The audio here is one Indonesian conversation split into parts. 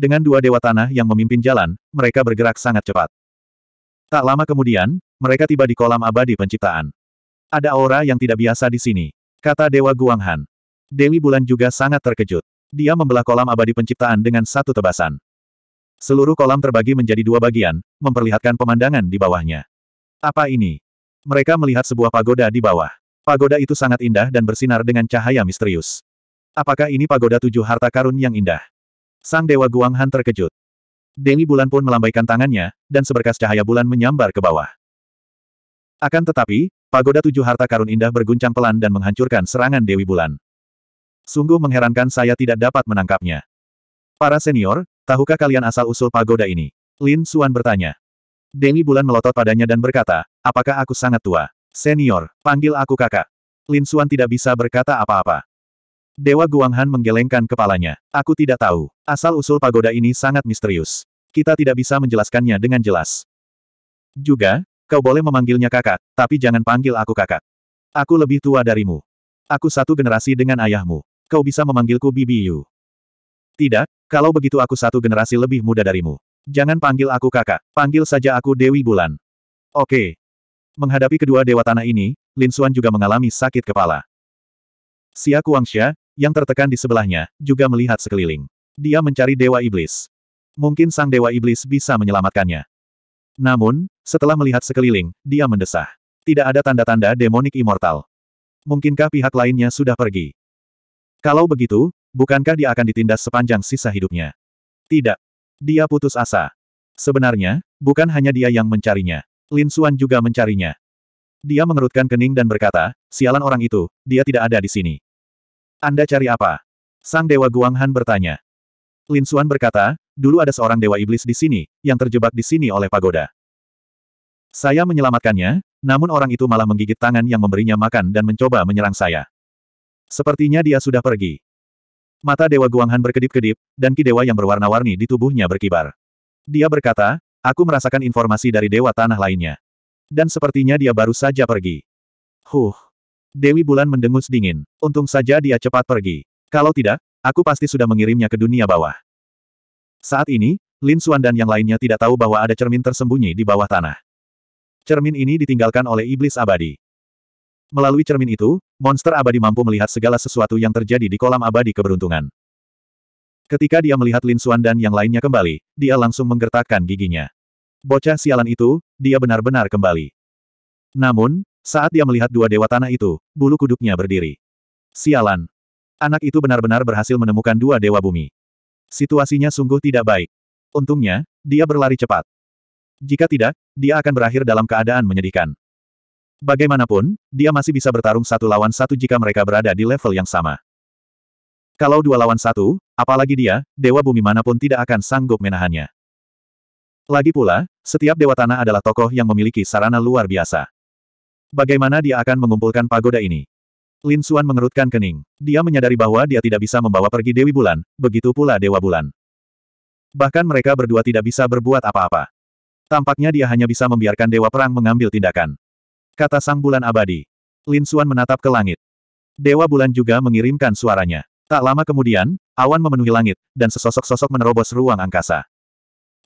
Dengan dua dewa tanah yang memimpin jalan, mereka bergerak sangat cepat. Tak lama kemudian, mereka tiba di kolam abadi penciptaan. Ada aura yang tidak biasa di sini, kata Dewa Guanghan. Dewi Bulan juga sangat terkejut. Dia membelah kolam abadi penciptaan dengan satu tebasan. Seluruh kolam terbagi menjadi dua bagian, memperlihatkan pemandangan di bawahnya. Apa ini? Mereka melihat sebuah pagoda di bawah. Pagoda itu sangat indah dan bersinar dengan cahaya misterius. Apakah ini pagoda tujuh harta karun yang indah? Sang Dewa Guanghan terkejut. Dewi Bulan pun melambaikan tangannya, dan seberkas cahaya bulan menyambar ke bawah. Akan tetapi, pagoda tujuh harta karun indah berguncang pelan dan menghancurkan serangan Dewi Bulan. Sungguh mengherankan saya tidak dapat menangkapnya. Para senior, tahukah kalian asal-usul pagoda ini? Lin Suan bertanya. Dewi Bulan melotot padanya dan berkata, apakah aku sangat tua? Senior, panggil aku kakak. Lin Suan tidak bisa berkata apa-apa. Dewa Guanghan menggelengkan kepalanya. Aku tidak tahu. Asal-usul pagoda ini sangat misterius. Kita tidak bisa menjelaskannya dengan jelas. Juga, kau boleh memanggilnya kakak, tapi jangan panggil aku kakak. Aku lebih tua darimu. Aku satu generasi dengan ayahmu. Kau bisa memanggilku Bibi Yu. Tidak, kalau begitu aku satu generasi lebih muda darimu. Jangan panggil aku kakak, panggil saja aku Dewi Bulan. Oke. Menghadapi kedua dewa tanah ini, Lin Suan juga mengalami sakit kepala. Xia Kuangxia, yang tertekan di sebelahnya, juga melihat sekeliling. Dia mencari Dewa Iblis. Mungkin sang Dewa Iblis bisa menyelamatkannya. Namun, setelah melihat sekeliling, dia mendesah. Tidak ada tanda-tanda demonik immortal. Mungkinkah pihak lainnya sudah pergi? Kalau begitu, bukankah dia akan ditindas sepanjang sisa hidupnya? Tidak. Dia putus asa. Sebenarnya, bukan hanya dia yang mencarinya. Lin Xuan juga mencarinya. Dia mengerutkan kening dan berkata, sialan orang itu, dia tidak ada di sini. Anda cari apa? Sang Dewa Guanghan bertanya. Lin Xuan berkata, dulu ada seorang Dewa Iblis di sini, yang terjebak di sini oleh pagoda. Saya menyelamatkannya, namun orang itu malah menggigit tangan yang memberinya makan dan mencoba menyerang saya. Sepertinya dia sudah pergi. Mata Dewa Guanghan berkedip-kedip, dan ki Dewa yang berwarna-warni di tubuhnya berkibar. Dia berkata, aku merasakan informasi dari Dewa Tanah lainnya dan sepertinya dia baru saja pergi. Huh. Dewi Bulan mendengus dingin. Untung saja dia cepat pergi. Kalau tidak, aku pasti sudah mengirimnya ke dunia bawah. Saat ini, Lin Xuan dan yang lainnya tidak tahu bahwa ada cermin tersembunyi di bawah tanah. Cermin ini ditinggalkan oleh iblis abadi. Melalui cermin itu, monster abadi mampu melihat segala sesuatu yang terjadi di kolam abadi keberuntungan. Ketika dia melihat Lin Xuan dan yang lainnya kembali, dia langsung menggertakkan giginya. Bocah sialan itu, dia benar-benar kembali. Namun, saat dia melihat dua dewa tanah itu, bulu kuduknya berdiri. Sialan. Anak itu benar-benar berhasil menemukan dua dewa bumi. Situasinya sungguh tidak baik. Untungnya, dia berlari cepat. Jika tidak, dia akan berakhir dalam keadaan menyedihkan. Bagaimanapun, dia masih bisa bertarung satu lawan satu jika mereka berada di level yang sama. Kalau dua lawan satu, apalagi dia, dewa bumi manapun tidak akan sanggup menahannya. Lagi pula, setiap dewa tanah adalah tokoh yang memiliki sarana luar biasa. Bagaimana dia akan mengumpulkan pagoda ini? Lin Xuan mengerutkan kening. Dia menyadari bahwa dia tidak bisa membawa pergi Dewi Bulan, begitu pula Dewa Bulan. Bahkan mereka berdua tidak bisa berbuat apa-apa. Tampaknya dia hanya bisa membiarkan Dewa Perang mengambil tindakan. Kata Sang Bulan Abadi. Lin Xuan menatap ke langit. Dewa Bulan juga mengirimkan suaranya. Tak lama kemudian, awan memenuhi langit, dan sesosok-sosok menerobos ruang angkasa.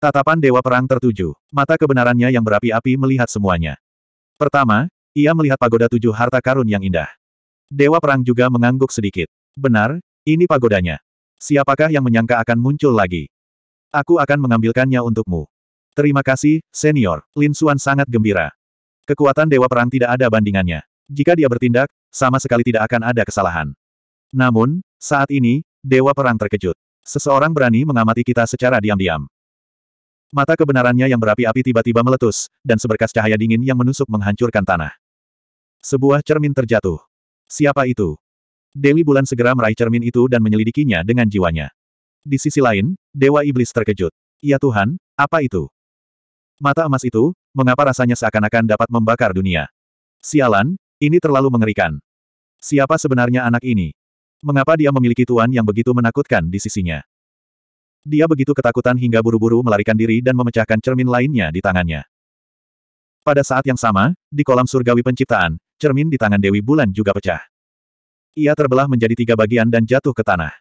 Tatapan Dewa Perang tertuju. Mata kebenarannya yang berapi-api melihat semuanya. Pertama, ia melihat pagoda tujuh harta karun yang indah. Dewa Perang juga mengangguk sedikit. Benar, ini pagodanya. Siapakah yang menyangka akan muncul lagi? Aku akan mengambilkannya untukmu. Terima kasih, senior. Lin Xuan sangat gembira. Kekuatan Dewa Perang tidak ada bandingannya. Jika dia bertindak, sama sekali tidak akan ada kesalahan. Namun, saat ini, Dewa Perang terkejut. Seseorang berani mengamati kita secara diam-diam. Mata kebenarannya yang berapi-api tiba-tiba meletus, dan seberkas cahaya dingin yang menusuk menghancurkan tanah. Sebuah cermin terjatuh. Siapa itu? Dewi Bulan segera meraih cermin itu dan menyelidikinya dengan jiwanya. Di sisi lain, Dewa Iblis terkejut. Ya Tuhan, apa itu? Mata emas itu, mengapa rasanya seakan-akan dapat membakar dunia? Sialan, ini terlalu mengerikan. Siapa sebenarnya anak ini? Mengapa dia memiliki tuan yang begitu menakutkan di sisinya? Dia begitu ketakutan hingga buru-buru melarikan diri dan memecahkan cermin lainnya di tangannya. Pada saat yang sama, di kolam surgawi penciptaan, cermin di tangan Dewi Bulan juga pecah. Ia terbelah menjadi tiga bagian dan jatuh ke tanah.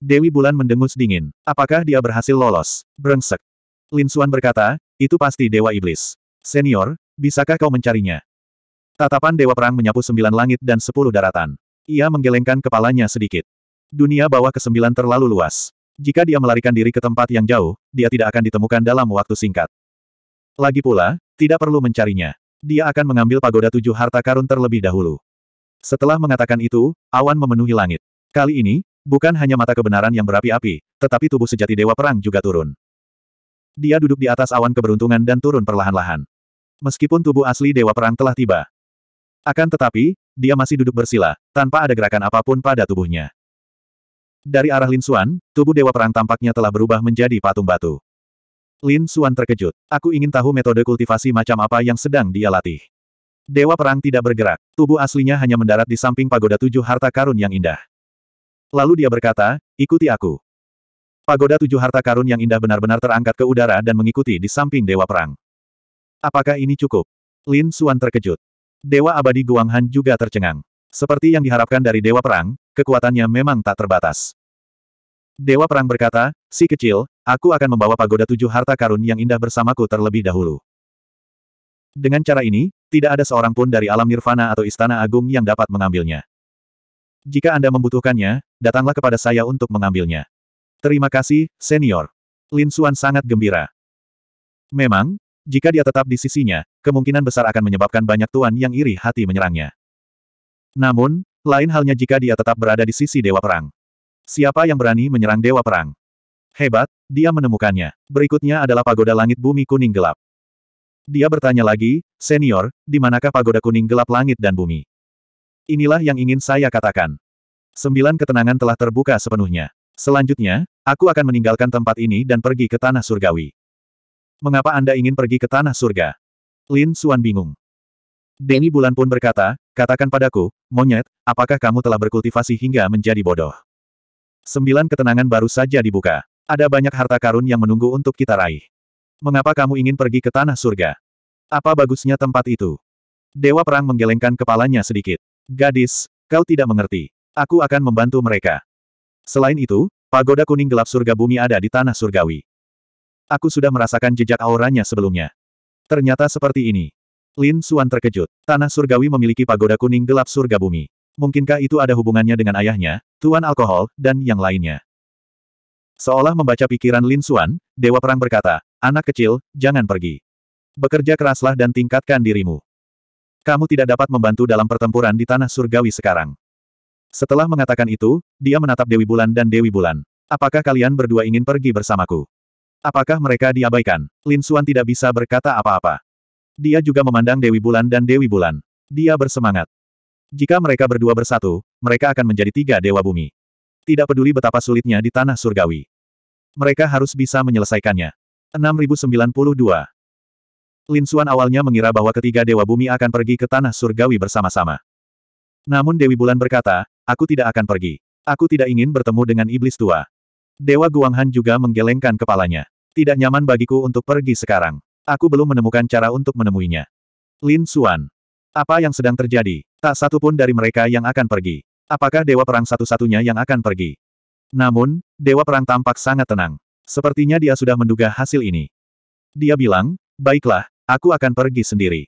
Dewi Bulan mendengus dingin. Apakah dia berhasil lolos? Brengsek. Lin Xuan berkata, itu pasti Dewa Iblis. Senior, bisakah kau mencarinya? Tatapan Dewa Perang menyapu sembilan langit dan sepuluh daratan. Ia menggelengkan kepalanya sedikit. Dunia bawah kesembilan terlalu luas. Jika dia melarikan diri ke tempat yang jauh, dia tidak akan ditemukan dalam waktu singkat. Lagi pula, tidak perlu mencarinya. Dia akan mengambil pagoda tujuh harta karun terlebih dahulu. Setelah mengatakan itu, awan memenuhi langit. Kali ini, bukan hanya mata kebenaran yang berapi-api, tetapi tubuh sejati Dewa Perang juga turun. Dia duduk di atas awan keberuntungan dan turun perlahan-lahan. Meskipun tubuh asli Dewa Perang telah tiba. Akan tetapi, dia masih duduk bersila, tanpa ada gerakan apapun pada tubuhnya. Dari arah Lin Xuan, tubuh Dewa Perang tampaknya telah berubah menjadi patung batu. Lin Xuan terkejut. Aku ingin tahu metode kultivasi macam apa yang sedang dia latih. Dewa Perang tidak bergerak. Tubuh aslinya hanya mendarat di samping pagoda tujuh harta karun yang indah. Lalu dia berkata, ikuti aku. Pagoda tujuh harta karun yang indah benar-benar terangkat ke udara dan mengikuti di samping Dewa Perang. Apakah ini cukup? Lin Xuan terkejut. Dewa abadi Guanghan juga tercengang. Seperti yang diharapkan dari Dewa Perang, kekuatannya memang tak terbatas. Dewa Perang berkata, si kecil, aku akan membawa pagoda tujuh harta karun yang indah bersamaku terlebih dahulu. Dengan cara ini, tidak ada seorang pun dari alam nirvana atau istana agung yang dapat mengambilnya. Jika Anda membutuhkannya, datanglah kepada saya untuk mengambilnya. Terima kasih, senior. Lin Suan sangat gembira. Memang, jika dia tetap di sisinya, kemungkinan besar akan menyebabkan banyak tuan yang iri hati menyerangnya. Namun, lain halnya jika dia tetap berada di sisi Dewa Perang. Siapa yang berani menyerang Dewa Perang? Hebat, dia menemukannya. Berikutnya adalah Pagoda Langit Bumi Kuning Gelap. Dia bertanya lagi, Senior, di manakah Pagoda Kuning Gelap Langit dan Bumi? Inilah yang ingin saya katakan. Sembilan ketenangan telah terbuka sepenuhnya. Selanjutnya, aku akan meninggalkan tempat ini dan pergi ke Tanah Surgawi. Mengapa Anda ingin pergi ke Tanah Surga? Lin Suan bingung. Deni Bulan pun berkata, katakan padaku, monyet, apakah kamu telah berkultivasi hingga menjadi bodoh? Sembilan ketenangan baru saja dibuka. Ada banyak harta karun yang menunggu untuk kita raih. Mengapa kamu ingin pergi ke tanah surga? Apa bagusnya tempat itu? Dewa Perang menggelengkan kepalanya sedikit. Gadis, kau tidak mengerti. Aku akan membantu mereka. Selain itu, pagoda kuning gelap surga bumi ada di tanah surgawi. Aku sudah merasakan jejak auranya sebelumnya. Ternyata seperti ini. Lin Suan terkejut. Tanah surgawi memiliki pagoda kuning gelap surga bumi. Mungkinkah itu ada hubungannya dengan ayahnya, Tuan Alkohol, dan yang lainnya? Seolah membaca pikiran Lin Suan, Dewa Perang berkata, Anak kecil, jangan pergi. Bekerja keraslah dan tingkatkan dirimu. Kamu tidak dapat membantu dalam pertempuran di tanah surgawi sekarang. Setelah mengatakan itu, dia menatap Dewi Bulan dan Dewi Bulan. Apakah kalian berdua ingin pergi bersamaku? Apakah mereka diabaikan? Lin Suan tidak bisa berkata apa-apa. Dia juga memandang Dewi Bulan dan Dewi Bulan. Dia bersemangat. Jika mereka berdua bersatu, mereka akan menjadi tiga dewa bumi. Tidak peduli betapa sulitnya di tanah surgawi. Mereka harus bisa menyelesaikannya. 6092 Lin Xuan awalnya mengira bahwa ketiga dewa bumi akan pergi ke tanah surgawi bersama-sama. Namun Dewi Bulan berkata, aku tidak akan pergi. Aku tidak ingin bertemu dengan iblis tua. Dewa Guanghan juga menggelengkan kepalanya. Tidak nyaman bagiku untuk pergi sekarang. Aku belum menemukan cara untuk menemuinya. Lin Xuan. Apa yang sedang terjadi? Tak satu pun dari mereka yang akan pergi. Apakah Dewa Perang satu-satunya yang akan pergi? Namun, Dewa Perang tampak sangat tenang. Sepertinya dia sudah menduga hasil ini. Dia bilang, baiklah, aku akan pergi sendiri.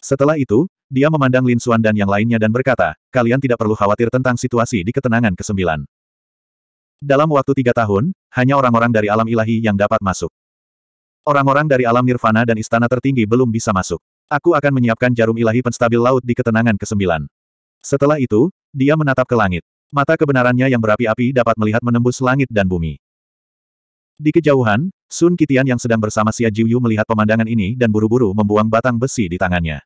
Setelah itu, dia memandang Lin Xuan dan yang lainnya dan berkata, kalian tidak perlu khawatir tentang situasi di ketenangan ke-9. Dalam waktu tiga tahun, hanya orang-orang dari alam ilahi yang dapat masuk. Orang-orang dari alam nirvana dan istana tertinggi belum bisa masuk. Aku akan menyiapkan jarum ilahi penstabil laut di ketenangan ke-9. Setelah itu, dia menatap ke langit. Mata kebenarannya yang berapi-api dapat melihat menembus langit dan bumi. Di kejauhan, Sun Kitian yang sedang bersama Xia Jiuyu melihat pemandangan ini dan buru-buru membuang batang besi di tangannya.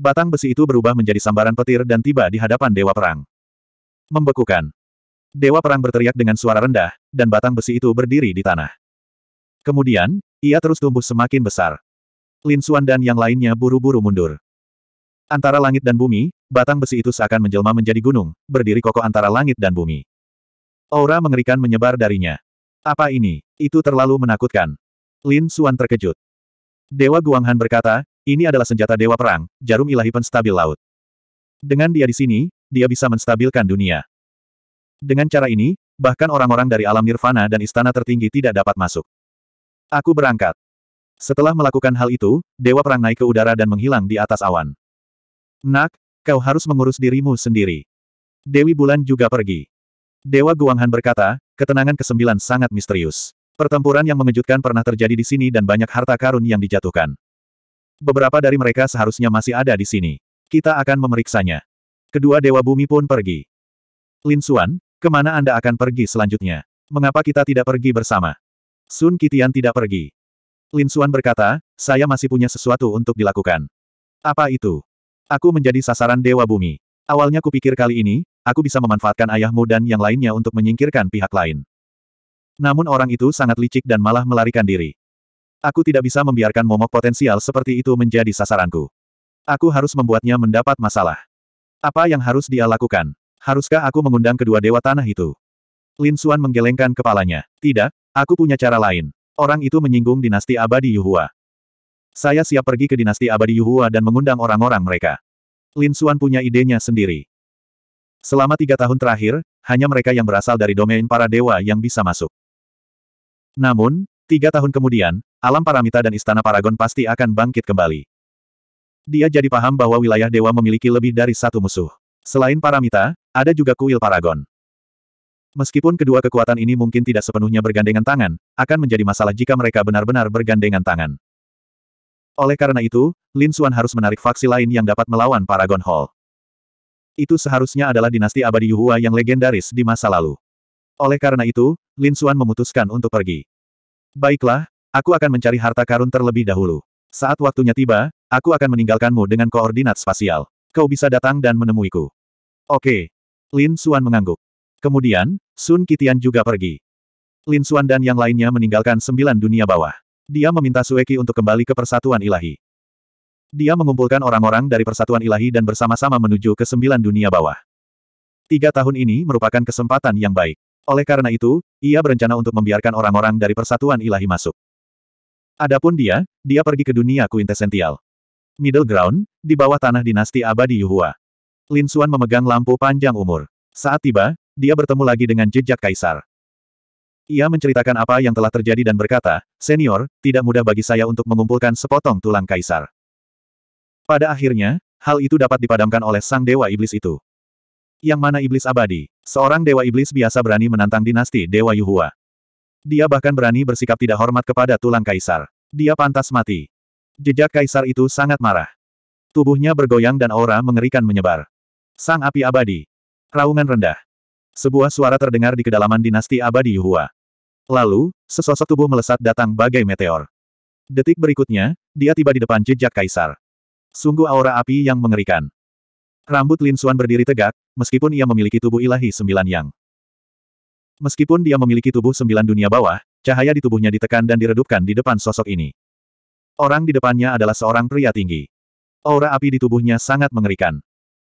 Batang besi itu berubah menjadi sambaran petir dan tiba di hadapan Dewa Perang. Membekukan. Dewa Perang berteriak dengan suara rendah, dan batang besi itu berdiri di tanah. Kemudian, ia terus tumbuh semakin besar. Lin Xuan dan yang lainnya buru-buru mundur. Antara langit dan bumi, batang besi itu seakan menjelma menjadi gunung, berdiri kokoh antara langit dan bumi. Aura mengerikan menyebar darinya. Apa ini? Itu terlalu menakutkan. Lin Xuan terkejut. Dewa Guanghan berkata, ini adalah senjata dewa perang, jarum ilahi penstabil laut. Dengan dia di sini, dia bisa menstabilkan dunia. Dengan cara ini, bahkan orang-orang dari alam nirvana dan istana tertinggi tidak dapat masuk. Aku berangkat. Setelah melakukan hal itu, Dewa Perang naik ke udara dan menghilang di atas awan. Nak, kau harus mengurus dirimu sendiri. Dewi Bulan juga pergi. Dewa Guanghan berkata, ketenangan kesembilan sangat misterius. Pertempuran yang mengejutkan pernah terjadi di sini dan banyak harta karun yang dijatuhkan. Beberapa dari mereka seharusnya masih ada di sini. Kita akan memeriksanya. Kedua Dewa Bumi pun pergi. Lin Xuan, kemana Anda akan pergi selanjutnya? Mengapa kita tidak pergi bersama? Sun Kitian tidak pergi. Lin Suan berkata, saya masih punya sesuatu untuk dilakukan. Apa itu? Aku menjadi sasaran Dewa Bumi. Awalnya kupikir kali ini, aku bisa memanfaatkan ayahmu dan yang lainnya untuk menyingkirkan pihak lain. Namun orang itu sangat licik dan malah melarikan diri. Aku tidak bisa membiarkan momok potensial seperti itu menjadi sasaranku. Aku harus membuatnya mendapat masalah. Apa yang harus dia lakukan? Haruskah aku mengundang kedua dewa tanah itu? Lin Suan menggelengkan kepalanya. Tidak, aku punya cara lain. Orang itu menyinggung dinasti abadi Yuhua. Saya siap pergi ke dinasti abadi Yuhua dan mengundang orang-orang mereka. Lin Suan punya idenya sendiri. Selama tiga tahun terakhir, hanya mereka yang berasal dari domain para dewa yang bisa masuk. Namun, tiga tahun kemudian, alam paramita dan istana Paragon pasti akan bangkit kembali. Dia jadi paham bahwa wilayah dewa memiliki lebih dari satu musuh. Selain paramita, ada juga kuil Paragon. Meskipun kedua kekuatan ini mungkin tidak sepenuhnya bergandengan tangan, akan menjadi masalah jika mereka benar-benar bergandengan tangan. Oleh karena itu, Lin Xuan harus menarik faksi lain yang dapat melawan Paragon Hall. Itu seharusnya adalah dinasti abadi Yuhua yang legendaris di masa lalu. Oleh karena itu, Lin Xuan memutuskan untuk pergi. Baiklah, aku akan mencari harta karun terlebih dahulu. Saat waktunya tiba, aku akan meninggalkanmu dengan koordinat spasial. Kau bisa datang dan menemuiku. Oke. Lin Xuan mengangguk. Kemudian, Sun Kitian juga pergi. Lin Xuan dan yang lainnya meninggalkan sembilan dunia bawah. Dia meminta Sueki untuk kembali ke persatuan ilahi. Dia mengumpulkan orang-orang dari persatuan ilahi dan bersama-sama menuju ke sembilan dunia bawah. Tiga tahun ini merupakan kesempatan yang baik. Oleh karena itu, ia berencana untuk membiarkan orang-orang dari persatuan ilahi masuk. Adapun dia, dia pergi ke dunia kuintesential. Middle ground, di bawah tanah dinasti abadi Yuhua. Lin Xuan memegang lampu panjang umur. Saat tiba, dia bertemu lagi dengan jejak kaisar. Ia menceritakan apa yang telah terjadi dan berkata, Senior, tidak mudah bagi saya untuk mengumpulkan sepotong tulang kaisar. Pada akhirnya, hal itu dapat dipadamkan oleh sang dewa iblis itu. Yang mana iblis abadi, seorang dewa iblis biasa berani menantang dinasti Dewa Yuhua. Dia bahkan berani bersikap tidak hormat kepada tulang kaisar. Dia pantas mati. Jejak kaisar itu sangat marah. Tubuhnya bergoyang dan aura mengerikan menyebar. Sang api abadi. Raungan rendah. Sebuah suara terdengar di kedalaman dinasti abadi Yuhua. Lalu, sesosok tubuh melesat datang bagai meteor. Detik berikutnya, dia tiba di depan jejak kaisar. Sungguh aura api yang mengerikan. Rambut Lin Suan berdiri tegak, meskipun ia memiliki tubuh ilahi sembilan yang. Meskipun dia memiliki tubuh sembilan dunia bawah, cahaya di tubuhnya ditekan dan diredupkan di depan sosok ini. Orang di depannya adalah seorang pria tinggi. Aura api di tubuhnya sangat mengerikan.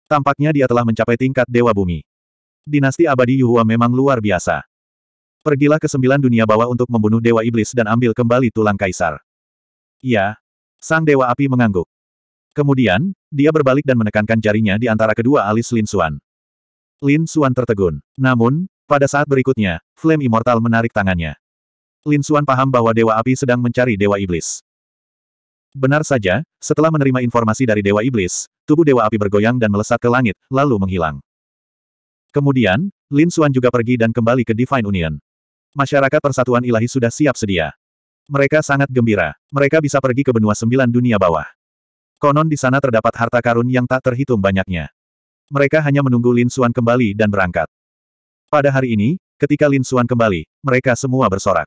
Tampaknya dia telah mencapai tingkat Dewa Bumi. Dinasti abadi Yuhua memang luar biasa. Pergilah ke sembilan dunia bawah untuk membunuh Dewa Iblis dan ambil kembali tulang kaisar. Ya. Sang Dewa Api mengangguk. Kemudian, dia berbalik dan menekankan jarinya di antara kedua alis Lin Xuan. Lin Xuan tertegun. Namun, pada saat berikutnya, Flame Immortal menarik tangannya. Lin Xuan paham bahwa Dewa Api sedang mencari Dewa Iblis. Benar saja, setelah menerima informasi dari Dewa Iblis, tubuh Dewa Api bergoyang dan melesat ke langit, lalu menghilang. Kemudian, Lin Suan juga pergi dan kembali ke Divine Union. Masyarakat Persatuan Ilahi sudah siap sedia. Mereka sangat gembira. Mereka bisa pergi ke benua sembilan dunia bawah. Konon di sana terdapat harta karun yang tak terhitung banyaknya. Mereka hanya menunggu Lin Suan kembali dan berangkat. Pada hari ini, ketika Lin Suan kembali, mereka semua bersorak.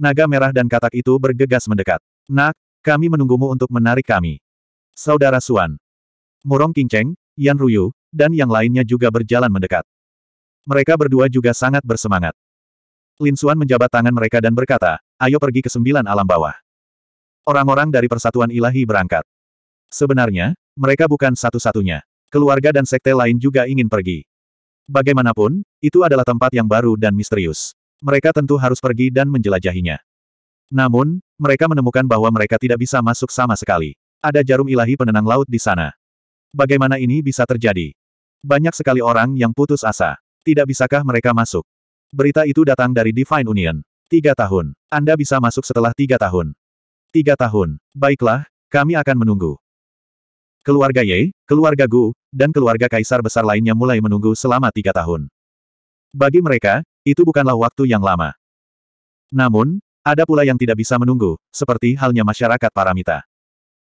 Naga merah dan katak itu bergegas mendekat. Nak, kami menunggumu untuk menarik kami. Saudara Suan, Murong Kinceng, Yan Ruyu, dan yang lainnya juga berjalan mendekat. Mereka berdua juga sangat bersemangat. Lin Xuan menjabat tangan mereka dan berkata, ayo pergi ke sembilan alam bawah. Orang-orang dari persatuan ilahi berangkat. Sebenarnya, mereka bukan satu-satunya. Keluarga dan sekte lain juga ingin pergi. Bagaimanapun, itu adalah tempat yang baru dan misterius. Mereka tentu harus pergi dan menjelajahinya. Namun, mereka menemukan bahwa mereka tidak bisa masuk sama sekali. Ada jarum ilahi penenang laut di sana. Bagaimana ini bisa terjadi? Banyak sekali orang yang putus asa. Tidak bisakah mereka masuk? Berita itu datang dari Divine Union. Tiga tahun. Anda bisa masuk setelah tiga tahun. Tiga tahun. Baiklah, kami akan menunggu. Keluarga Ye, keluarga Gu, dan keluarga kaisar besar lainnya mulai menunggu selama tiga tahun. Bagi mereka, itu bukanlah waktu yang lama. Namun, ada pula yang tidak bisa menunggu, seperti halnya masyarakat paramita.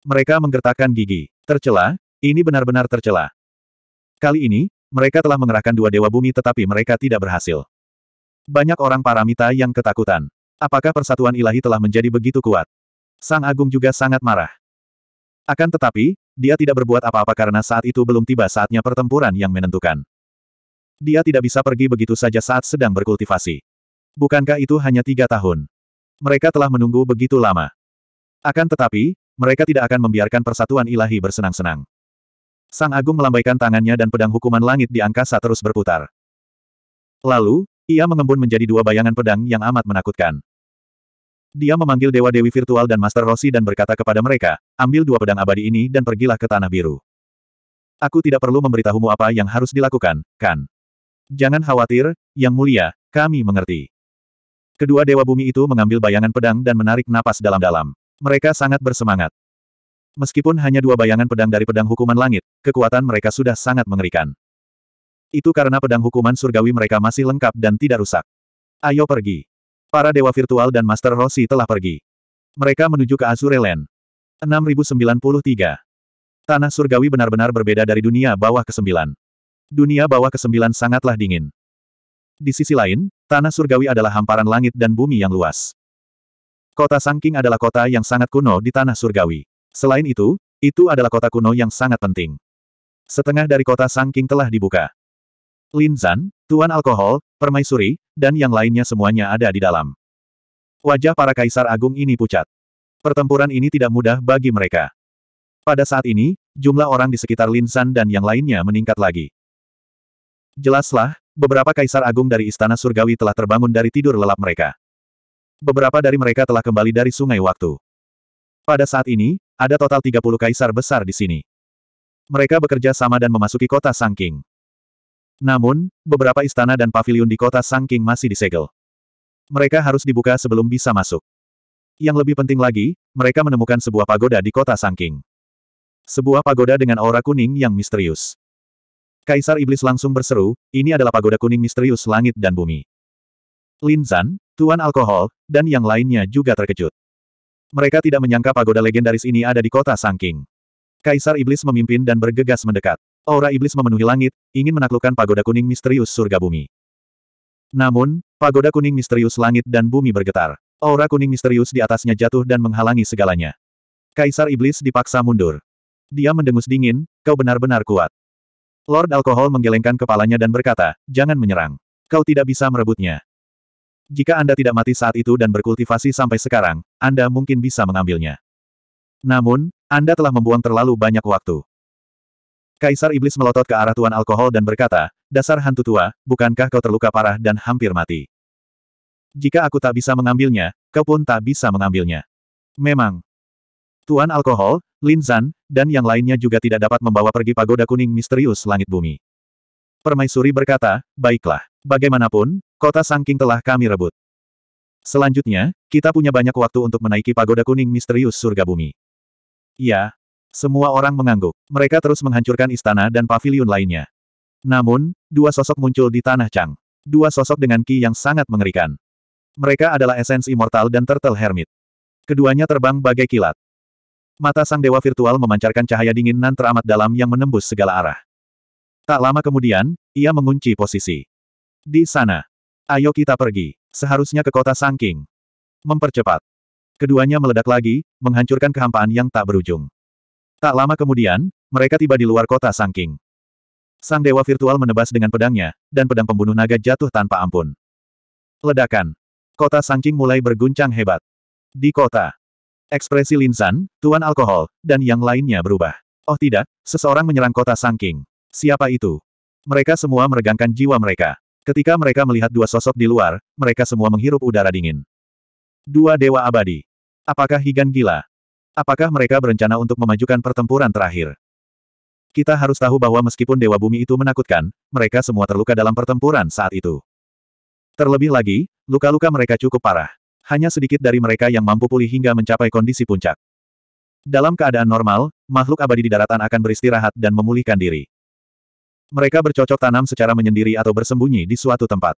Mereka menggertakkan gigi. Tercela, ini benar-benar tercela. Kali ini, mereka telah mengerahkan dua dewa bumi tetapi mereka tidak berhasil. Banyak orang paramita yang ketakutan. Apakah persatuan ilahi telah menjadi begitu kuat? Sang Agung juga sangat marah. Akan tetapi, dia tidak berbuat apa-apa karena saat itu belum tiba saatnya pertempuran yang menentukan. Dia tidak bisa pergi begitu saja saat sedang berkultivasi. Bukankah itu hanya tiga tahun? Mereka telah menunggu begitu lama. Akan tetapi, mereka tidak akan membiarkan persatuan ilahi bersenang-senang. Sang Agung melambaikan tangannya dan pedang hukuman langit di angkasa terus berputar. Lalu, ia mengembun menjadi dua bayangan pedang yang amat menakutkan. Dia memanggil dewa-dewi virtual dan Master Rossi dan berkata kepada mereka, ambil dua pedang abadi ini dan pergilah ke Tanah Biru. Aku tidak perlu memberitahumu apa yang harus dilakukan, kan? Jangan khawatir, Yang Mulia, kami mengerti. Kedua dewa bumi itu mengambil bayangan pedang dan menarik napas dalam-dalam. Mereka sangat bersemangat. Meskipun hanya dua bayangan pedang dari pedang hukuman langit, kekuatan mereka sudah sangat mengerikan. Itu karena pedang hukuman surgawi mereka masih lengkap dan tidak rusak. Ayo pergi. Para dewa virtual dan Master Rossi telah pergi. Mereka menuju ke Azure Land. 6093. Tanah surgawi benar-benar berbeda dari dunia bawah ke-9. Dunia bawah ke-9 sangatlah dingin. Di sisi lain, tanah surgawi adalah hamparan langit dan bumi yang luas. Kota Sangking adalah kota yang sangat kuno di tanah surgawi. Selain itu, itu adalah kota kuno yang sangat penting setengah dari kota Sangking telah dibuka. Lin Zan, Tuan Alkohol, Permaisuri, dan yang lainnya semuanya ada di dalam. Wajah para kaisar agung ini pucat. Pertempuran ini tidak mudah bagi mereka. Pada saat ini, jumlah orang di sekitar Lin Zan dan yang lainnya meningkat lagi. Jelaslah, beberapa kaisar agung dari Istana Surgawi telah terbangun dari tidur lelap mereka. Beberapa dari mereka telah kembali dari Sungai Waktu. Pada saat ini, ada total 30 kaisar besar di sini mereka bekerja sama dan memasuki kota Sangking. Namun, beberapa istana dan pavilion di kota Sangking masih disegel. Mereka harus dibuka sebelum bisa masuk. Yang lebih penting lagi, mereka menemukan sebuah pagoda di kota Sangking. Sebuah pagoda dengan aura kuning yang misterius. Kaisar Iblis langsung berseru, ini adalah pagoda kuning misterius langit dan bumi. Lin Zan, Tuan Alkohol, dan yang lainnya juga terkejut. Mereka tidak menyangka pagoda legendaris ini ada di kota Sangking. Kaisar Iblis memimpin dan bergegas mendekat. Aura Iblis memenuhi langit, ingin menaklukkan pagoda kuning misterius surga bumi. Namun, pagoda kuning misterius langit dan bumi bergetar. Aura kuning misterius di atasnya jatuh dan menghalangi segalanya. Kaisar Iblis dipaksa mundur. Dia mendengus dingin, kau benar-benar kuat. Lord Alkohol menggelengkan kepalanya dan berkata, jangan menyerang. Kau tidak bisa merebutnya. Jika Anda tidak mati saat itu dan berkultivasi sampai sekarang, Anda mungkin bisa mengambilnya. Namun, Anda telah membuang terlalu banyak waktu. Kaisar Iblis melotot ke arah Tuan Alkohol dan berkata, Dasar hantu tua, bukankah kau terluka parah dan hampir mati? Jika aku tak bisa mengambilnya, kau pun tak bisa mengambilnya. Memang. Tuan Alkohol, Lin Zan, dan yang lainnya juga tidak dapat membawa pergi pagoda kuning misterius langit bumi. Permaisuri berkata, baiklah, bagaimanapun, kota Sangking telah kami rebut. Selanjutnya, kita punya banyak waktu untuk menaiki pagoda kuning misterius surga bumi. Ya. Semua orang mengangguk. Mereka terus menghancurkan istana dan paviliun lainnya. Namun, dua sosok muncul di tanah Chang. Dua sosok dengan ki yang sangat mengerikan. Mereka adalah esens Immortal dan Turtle Hermit. Keduanya terbang bagai kilat. Mata sang dewa virtual memancarkan cahaya dingin nan teramat dalam yang menembus segala arah. Tak lama kemudian, ia mengunci posisi. Di sana. Ayo kita pergi. Seharusnya ke kota Sangking. Mempercepat. Keduanya meledak lagi, menghancurkan kehampaan yang tak berujung. Tak lama kemudian, mereka tiba di luar kota Sangking. Sang dewa virtual menebas dengan pedangnya, dan pedang pembunuh naga jatuh tanpa ampun. Ledakan. Kota Sangking mulai berguncang hebat. Di kota. Ekspresi Linsan, Tuan Alkohol, dan yang lainnya berubah. Oh tidak, seseorang menyerang kota Sangking. Siapa itu? Mereka semua meregangkan jiwa mereka. Ketika mereka melihat dua sosok di luar, mereka semua menghirup udara dingin. Dua dewa abadi. Apakah Higan gila? Apakah mereka berencana untuk memajukan pertempuran terakhir? Kita harus tahu bahwa meskipun Dewa Bumi itu menakutkan, mereka semua terluka dalam pertempuran saat itu. Terlebih lagi, luka-luka mereka cukup parah. Hanya sedikit dari mereka yang mampu pulih hingga mencapai kondisi puncak. Dalam keadaan normal, makhluk abadi di daratan akan beristirahat dan memulihkan diri. Mereka bercocok tanam secara menyendiri atau bersembunyi di suatu tempat.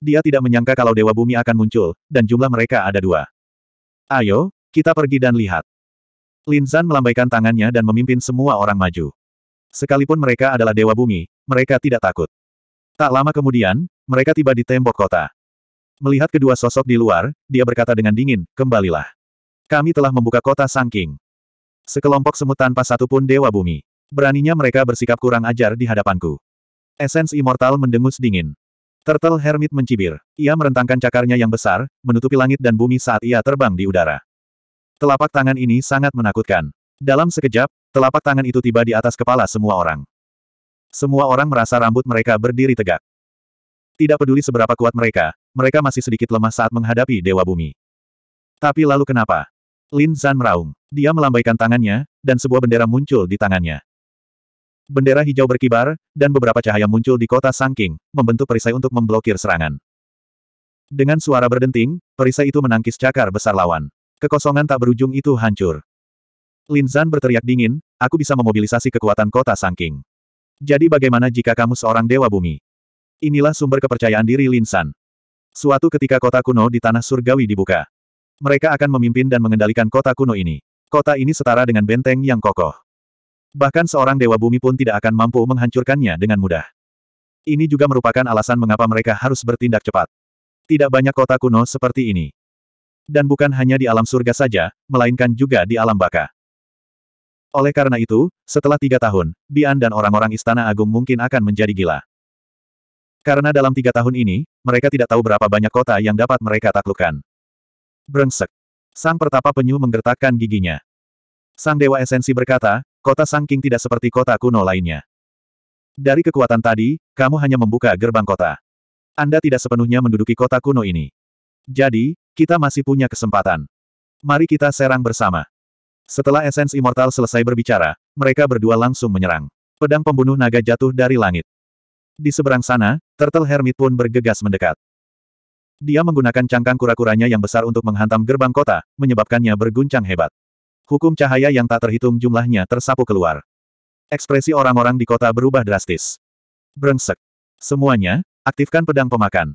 Dia tidak menyangka kalau Dewa Bumi akan muncul, dan jumlah mereka ada dua. Ayo, kita pergi dan lihat. Lin Zan melambaikan tangannya dan memimpin semua orang maju. Sekalipun mereka adalah dewa bumi, mereka tidak takut. Tak lama kemudian, mereka tiba di tembok kota. Melihat kedua sosok di luar, dia berkata dengan dingin, kembalilah. Kami telah membuka kota Sangking. Sekelompok semut tanpa satupun dewa bumi. Beraninya mereka bersikap kurang ajar di hadapanku. Esens immortal mendengus dingin. Turtle Hermit mencibir. Ia merentangkan cakarnya yang besar, menutupi langit dan bumi saat ia terbang di udara. Telapak tangan ini sangat menakutkan. Dalam sekejap, telapak tangan itu tiba di atas kepala semua orang. Semua orang merasa rambut mereka berdiri tegak. Tidak peduli seberapa kuat mereka, mereka masih sedikit lemah saat menghadapi Dewa Bumi. Tapi lalu kenapa? Lin Zan meraung. Dia melambaikan tangannya, dan sebuah bendera muncul di tangannya. Bendera hijau berkibar, dan beberapa cahaya muncul di kota Sangking, membentuk perisai untuk memblokir serangan. Dengan suara berdenting, perisai itu menangkis cakar besar lawan. Kekosongan tak berujung itu hancur. Lin Zan berteriak dingin, aku bisa memobilisasi kekuatan kota Sangking. Jadi bagaimana jika kamu seorang dewa bumi? Inilah sumber kepercayaan diri Lin San. Suatu ketika kota kuno di tanah surgawi dibuka. Mereka akan memimpin dan mengendalikan kota kuno ini. Kota ini setara dengan benteng yang kokoh. Bahkan seorang dewa bumi pun tidak akan mampu menghancurkannya dengan mudah. Ini juga merupakan alasan mengapa mereka harus bertindak cepat. Tidak banyak kota kuno seperti ini. Dan bukan hanya di alam surga saja, melainkan juga di alam baka. Oleh karena itu, setelah tiga tahun, Bian dan orang-orang Istana Agung mungkin akan menjadi gila. Karena dalam tiga tahun ini, mereka tidak tahu berapa banyak kota yang dapat mereka taklukkan. Brengsek. Sang pertapa penyu menggertakkan giginya. Sang Dewa Esensi berkata, Kota Sangking tidak seperti kota kuno lainnya. Dari kekuatan tadi, kamu hanya membuka gerbang kota. Anda tidak sepenuhnya menduduki kota kuno ini. Jadi, kita masih punya kesempatan. Mari kita serang bersama. Setelah esens immortal selesai berbicara, mereka berdua langsung menyerang. Pedang pembunuh naga jatuh dari langit. Di seberang sana, Turtle Hermit pun bergegas mendekat. Dia menggunakan cangkang kura-kuranya yang besar untuk menghantam gerbang kota, menyebabkannya berguncang hebat. Hukum cahaya yang tak terhitung jumlahnya tersapu keluar. Ekspresi orang-orang di kota berubah drastis. Brengsek. Semuanya, aktifkan pedang pemakan.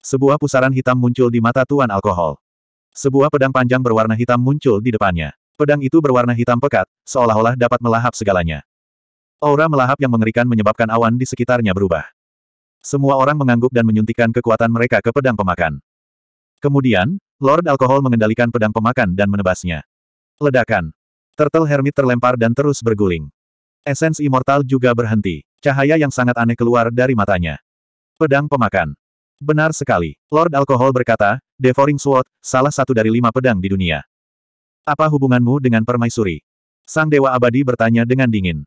Sebuah pusaran hitam muncul di mata Tuan Alkohol. Sebuah pedang panjang berwarna hitam muncul di depannya. Pedang itu berwarna hitam pekat, seolah-olah dapat melahap segalanya. Aura melahap yang mengerikan menyebabkan awan di sekitarnya berubah. Semua orang mengangguk dan menyuntikkan kekuatan mereka ke pedang pemakan. Kemudian, Lord Alkohol mengendalikan pedang pemakan dan menebasnya. Ledakan. Turtle Hermit terlempar dan terus berguling. Esens Immortal juga berhenti. Cahaya yang sangat aneh keluar dari matanya. Pedang pemakan. Benar sekali. Lord Alkohol berkata, Devouring Sword, salah satu dari lima pedang di dunia. Apa hubunganmu dengan permaisuri? Sang Dewa Abadi bertanya dengan dingin.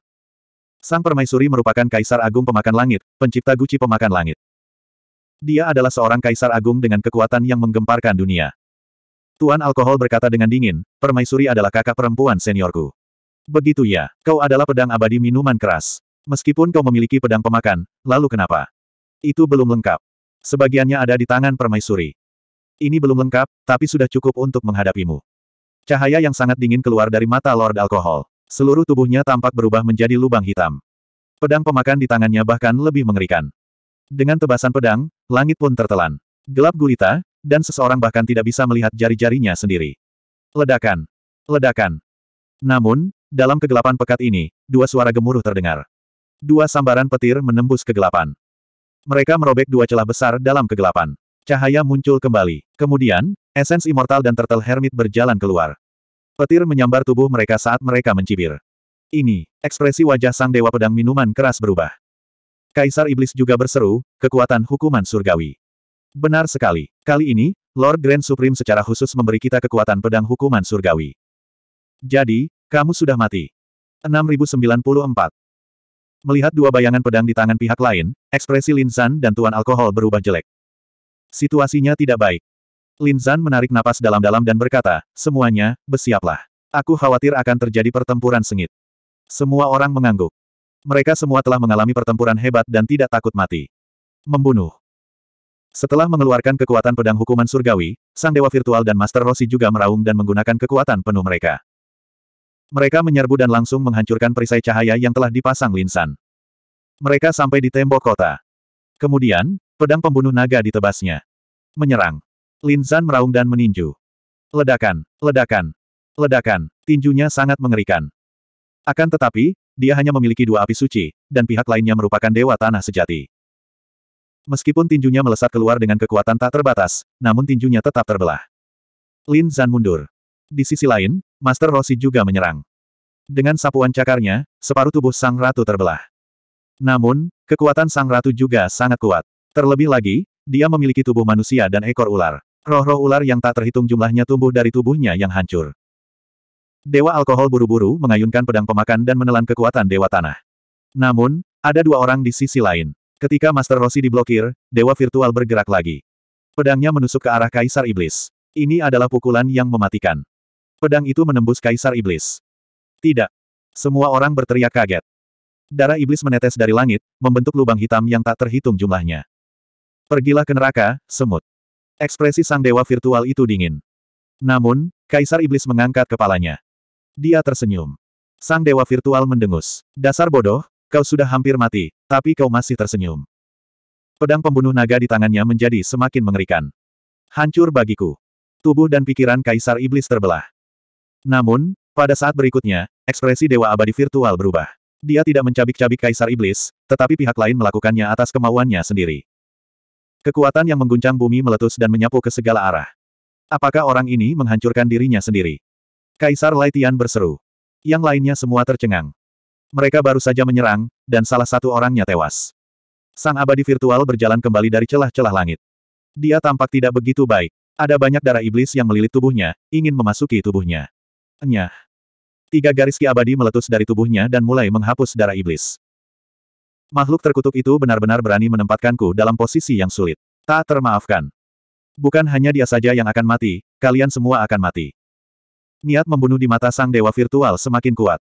Sang Permaisuri merupakan Kaisar Agung Pemakan Langit, pencipta Guci Pemakan Langit. Dia adalah seorang Kaisar Agung dengan kekuatan yang menggemparkan dunia. Tuan Alkohol berkata dengan dingin, permaisuri adalah kakak perempuan seniorku. Begitu ya, kau adalah pedang abadi minuman keras. Meskipun kau memiliki pedang pemakan, lalu kenapa? Itu belum lengkap. Sebagiannya ada di tangan permaisuri. Ini belum lengkap, tapi sudah cukup untuk menghadapimu. Cahaya yang sangat dingin keluar dari mata Lord Alkohol. Seluruh tubuhnya tampak berubah menjadi lubang hitam. Pedang pemakan di tangannya bahkan lebih mengerikan. Dengan tebasan pedang, langit pun tertelan. Gelap gulita, dan seseorang bahkan tidak bisa melihat jari-jarinya sendiri. Ledakan! Ledakan! Namun, dalam kegelapan pekat ini, dua suara gemuruh terdengar. Dua sambaran petir menembus kegelapan. Mereka merobek dua celah besar dalam kegelapan. Cahaya muncul kembali. Kemudian, esens immortal dan turtle hermit berjalan keluar. Petir menyambar tubuh mereka saat mereka mencibir. Ini, ekspresi wajah sang dewa pedang minuman keras berubah. Kaisar Iblis juga berseru, kekuatan hukuman surgawi. Benar sekali. Kali ini, Lord Grand Supreme secara khusus memberi kita kekuatan pedang hukuman surgawi. Jadi, kamu sudah mati. 6094. Melihat dua bayangan pedang di tangan pihak lain, ekspresi Lin Zan dan Tuan Alkohol berubah jelek. Situasinya tidak baik. Lin Zan menarik napas dalam-dalam dan berkata, semuanya, bersiaplah. Aku khawatir akan terjadi pertempuran sengit. Semua orang mengangguk. Mereka semua telah mengalami pertempuran hebat dan tidak takut mati. Membunuh. Setelah mengeluarkan kekuatan pedang hukuman surgawi, Sang Dewa Virtual dan Master Rossi juga meraung dan menggunakan kekuatan penuh mereka. Mereka menyerbu dan langsung menghancurkan perisai cahaya yang telah dipasang Linsan. Mereka sampai di tembok kota. Kemudian, pedang pembunuh naga ditebasnya. Menyerang. Linsan meraung dan meninju. Ledakan, ledakan, ledakan, tinjunya sangat mengerikan. Akan tetapi, dia hanya memiliki dua api suci, dan pihak lainnya merupakan dewa tanah sejati. Meskipun tinjunya melesat keluar dengan kekuatan tak terbatas, namun tinjunya tetap terbelah. Lin Zan mundur. Di sisi lain, Master Rossi juga menyerang. Dengan sapuan cakarnya, separuh tubuh Sang Ratu terbelah. Namun, kekuatan Sang Ratu juga sangat kuat. Terlebih lagi, dia memiliki tubuh manusia dan ekor ular. Roh-roh ular yang tak terhitung jumlahnya tumbuh dari tubuhnya yang hancur. Dewa alkohol buru-buru mengayunkan pedang pemakan dan menelan kekuatan Dewa Tanah. Namun, ada dua orang di sisi lain. Ketika Master Rossi diblokir, Dewa Virtual bergerak lagi. Pedangnya menusuk ke arah Kaisar Iblis. Ini adalah pukulan yang mematikan. Pedang itu menembus Kaisar Iblis. Tidak. Semua orang berteriak kaget. Darah Iblis menetes dari langit, membentuk lubang hitam yang tak terhitung jumlahnya. Pergilah ke neraka, semut. Ekspresi sang Dewa Virtual itu dingin. Namun, Kaisar Iblis mengangkat kepalanya. Dia tersenyum. Sang Dewa Virtual mendengus. Dasar bodoh, kau sudah hampir mati, tapi kau masih tersenyum. Pedang pembunuh naga di tangannya menjadi semakin mengerikan. Hancur bagiku. Tubuh dan pikiran Kaisar Iblis terbelah. Namun, pada saat berikutnya, ekspresi Dewa Abadi Virtual berubah. Dia tidak mencabik-cabik Kaisar Iblis, tetapi pihak lain melakukannya atas kemauannya sendiri. Kekuatan yang mengguncang bumi meletus dan menyapu ke segala arah. Apakah orang ini menghancurkan dirinya sendiri? Kaisar Laitian berseru. Yang lainnya semua tercengang. Mereka baru saja menyerang, dan salah satu orangnya tewas. Sang abadi virtual berjalan kembali dari celah-celah langit. Dia tampak tidak begitu baik. Ada banyak darah iblis yang melilit tubuhnya, ingin memasuki tubuhnya. Enyah. Tiga garis ki abadi meletus dari tubuhnya dan mulai menghapus darah iblis. Makhluk terkutuk itu benar-benar berani menempatkanku dalam posisi yang sulit. Tak termaafkan. Bukan hanya dia saja yang akan mati, kalian semua akan mati. Niat membunuh di mata sang dewa virtual semakin kuat.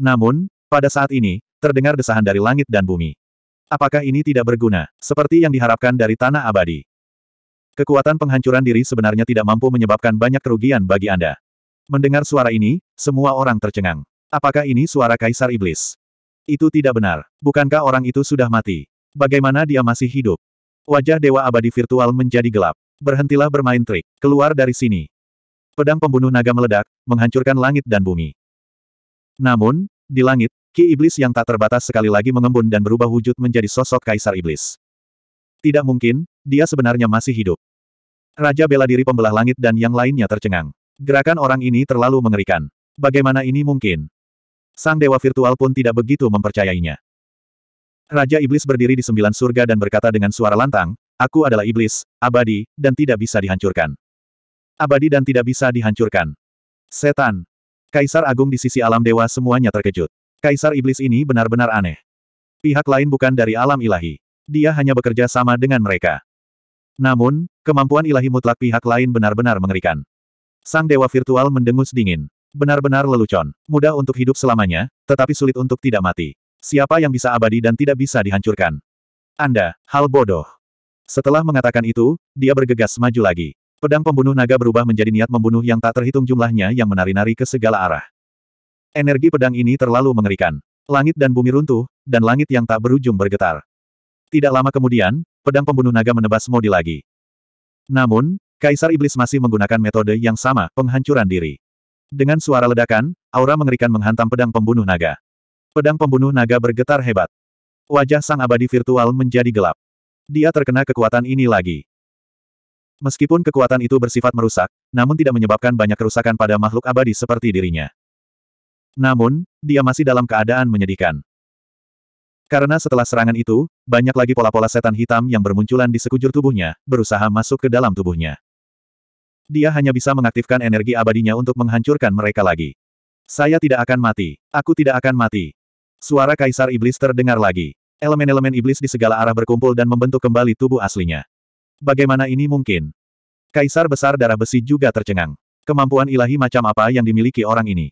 Namun, pada saat ini, terdengar desahan dari langit dan bumi. Apakah ini tidak berguna, seperti yang diharapkan dari tanah abadi? Kekuatan penghancuran diri sebenarnya tidak mampu menyebabkan banyak kerugian bagi Anda. Mendengar suara ini, semua orang tercengang. Apakah ini suara Kaisar Iblis? Itu tidak benar. Bukankah orang itu sudah mati? Bagaimana dia masih hidup? Wajah Dewa Abadi Virtual menjadi gelap. Berhentilah bermain trik. Keluar dari sini. Pedang pembunuh naga meledak, menghancurkan langit dan bumi. Namun, di langit, ki iblis yang tak terbatas sekali lagi mengembun dan berubah wujud menjadi sosok kaisar iblis. Tidak mungkin, dia sebenarnya masih hidup. Raja bela diri pembelah langit dan yang lainnya tercengang. Gerakan orang ini terlalu mengerikan. Bagaimana ini mungkin? Sang dewa virtual pun tidak begitu mempercayainya. Raja Iblis berdiri di sembilan surga dan berkata dengan suara lantang, Aku adalah Iblis, abadi, dan tidak bisa dihancurkan. Abadi dan tidak bisa dihancurkan. Setan, Kaisar Agung di sisi alam dewa semuanya terkejut. Kaisar Iblis ini benar-benar aneh. Pihak lain bukan dari alam ilahi. Dia hanya bekerja sama dengan mereka. Namun, kemampuan ilahi mutlak pihak lain benar-benar mengerikan. Sang dewa virtual mendengus dingin. Benar-benar lelucon. Mudah untuk hidup selamanya, tetapi sulit untuk tidak mati. Siapa yang bisa abadi dan tidak bisa dihancurkan? Anda, hal bodoh. Setelah mengatakan itu, dia bergegas maju lagi. Pedang pembunuh naga berubah menjadi niat membunuh yang tak terhitung jumlahnya yang menari-nari ke segala arah. Energi pedang ini terlalu mengerikan. Langit dan bumi runtuh, dan langit yang tak berujung bergetar. Tidak lama kemudian, pedang pembunuh naga menebas Modi lagi. Namun, Kaisar Iblis masih menggunakan metode yang sama, penghancuran diri. Dengan suara ledakan, aura mengerikan menghantam pedang pembunuh naga. Pedang pembunuh naga bergetar hebat. Wajah sang abadi virtual menjadi gelap. Dia terkena kekuatan ini lagi. Meskipun kekuatan itu bersifat merusak, namun tidak menyebabkan banyak kerusakan pada makhluk abadi seperti dirinya. Namun, dia masih dalam keadaan menyedihkan. Karena setelah serangan itu, banyak lagi pola-pola setan hitam yang bermunculan di sekujur tubuhnya, berusaha masuk ke dalam tubuhnya. Dia hanya bisa mengaktifkan energi abadinya untuk menghancurkan mereka lagi. Saya tidak akan mati. Aku tidak akan mati. Suara Kaisar Iblis terdengar lagi. Elemen-elemen iblis di segala arah berkumpul dan membentuk kembali tubuh aslinya. Bagaimana ini mungkin? Kaisar besar darah besi juga tercengang. Kemampuan ilahi macam apa yang dimiliki orang ini?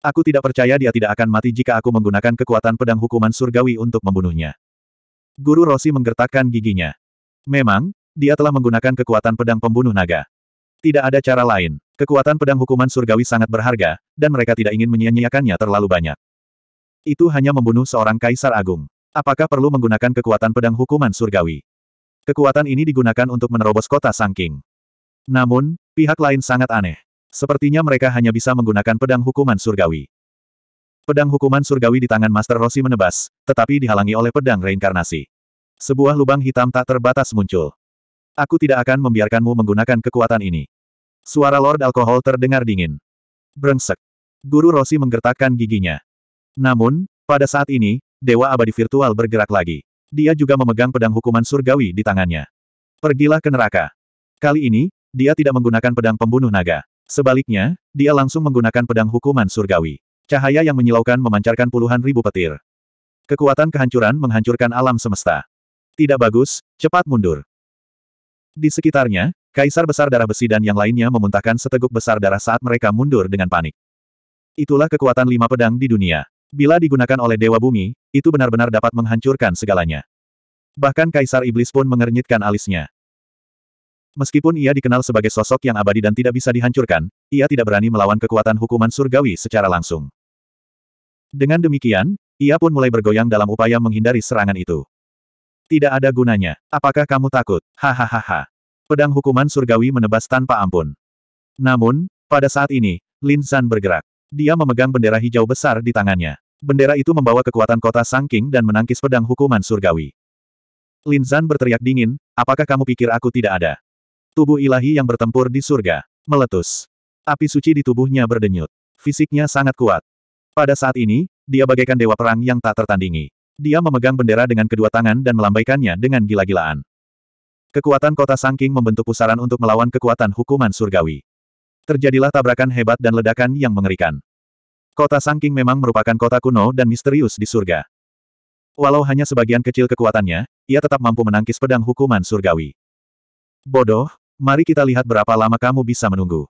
Aku tidak percaya dia tidak akan mati jika aku menggunakan kekuatan pedang hukuman surgawi untuk membunuhnya. Guru Rossi menggertakkan giginya. Memang, dia telah menggunakan kekuatan pedang pembunuh naga. Tidak ada cara lain. Kekuatan pedang hukuman surgawi sangat berharga, dan mereka tidak ingin menyia-nyiakannya terlalu banyak. Itu hanya membunuh seorang kaisar agung. Apakah perlu menggunakan kekuatan pedang hukuman surgawi? Kekuatan ini digunakan untuk menerobos kota Sangking. Namun, pihak lain sangat aneh. Sepertinya mereka hanya bisa menggunakan pedang hukuman surgawi. Pedang hukuman surgawi di tangan Master Rossi menebas, tetapi dihalangi oleh pedang reinkarnasi. Sebuah lubang hitam tak terbatas muncul. Aku tidak akan membiarkanmu menggunakan kekuatan ini. Suara Lord Alkohol terdengar dingin. Brengsek. Guru Rossi menggertakkan giginya. Namun, pada saat ini, Dewa Abadi Virtual bergerak lagi. Dia juga memegang pedang hukuman surgawi di tangannya. Pergilah ke neraka. Kali ini, dia tidak menggunakan pedang pembunuh naga. Sebaliknya, dia langsung menggunakan pedang hukuman surgawi. Cahaya yang menyilaukan memancarkan puluhan ribu petir. Kekuatan kehancuran menghancurkan alam semesta. Tidak bagus, cepat mundur. Di sekitarnya, kaisar besar darah besi dan yang lainnya memuntahkan seteguk besar darah saat mereka mundur dengan panik. Itulah kekuatan lima pedang di dunia. Bila digunakan oleh Dewa Bumi, itu benar-benar dapat menghancurkan segalanya. Bahkan Kaisar Iblis pun mengernyitkan alisnya. Meskipun ia dikenal sebagai sosok yang abadi dan tidak bisa dihancurkan, ia tidak berani melawan kekuatan hukuman surgawi secara langsung. Dengan demikian, ia pun mulai bergoyang dalam upaya menghindari serangan itu. Tidak ada gunanya. Apakah kamu takut? Hahaha. Pedang hukuman surgawi menebas tanpa ampun. Namun, pada saat ini, Lin San bergerak. Dia memegang bendera hijau besar di tangannya. Bendera itu membawa kekuatan kota Sangking dan menangkis pedang hukuman surgawi. Lin Zan berteriak dingin, apakah kamu pikir aku tidak ada? Tubuh ilahi yang bertempur di surga. Meletus. Api suci di tubuhnya berdenyut. Fisiknya sangat kuat. Pada saat ini, dia bagaikan dewa perang yang tak tertandingi. Dia memegang bendera dengan kedua tangan dan melambaikannya dengan gila-gilaan. Kekuatan kota Sangking membentuk pusaran untuk melawan kekuatan hukuman surgawi terjadilah tabrakan hebat dan ledakan yang mengerikan. Kota Sangking memang merupakan kota kuno dan misterius di surga. Walau hanya sebagian kecil kekuatannya, ia tetap mampu menangkis pedang hukuman surgawi. Bodoh, mari kita lihat berapa lama kamu bisa menunggu.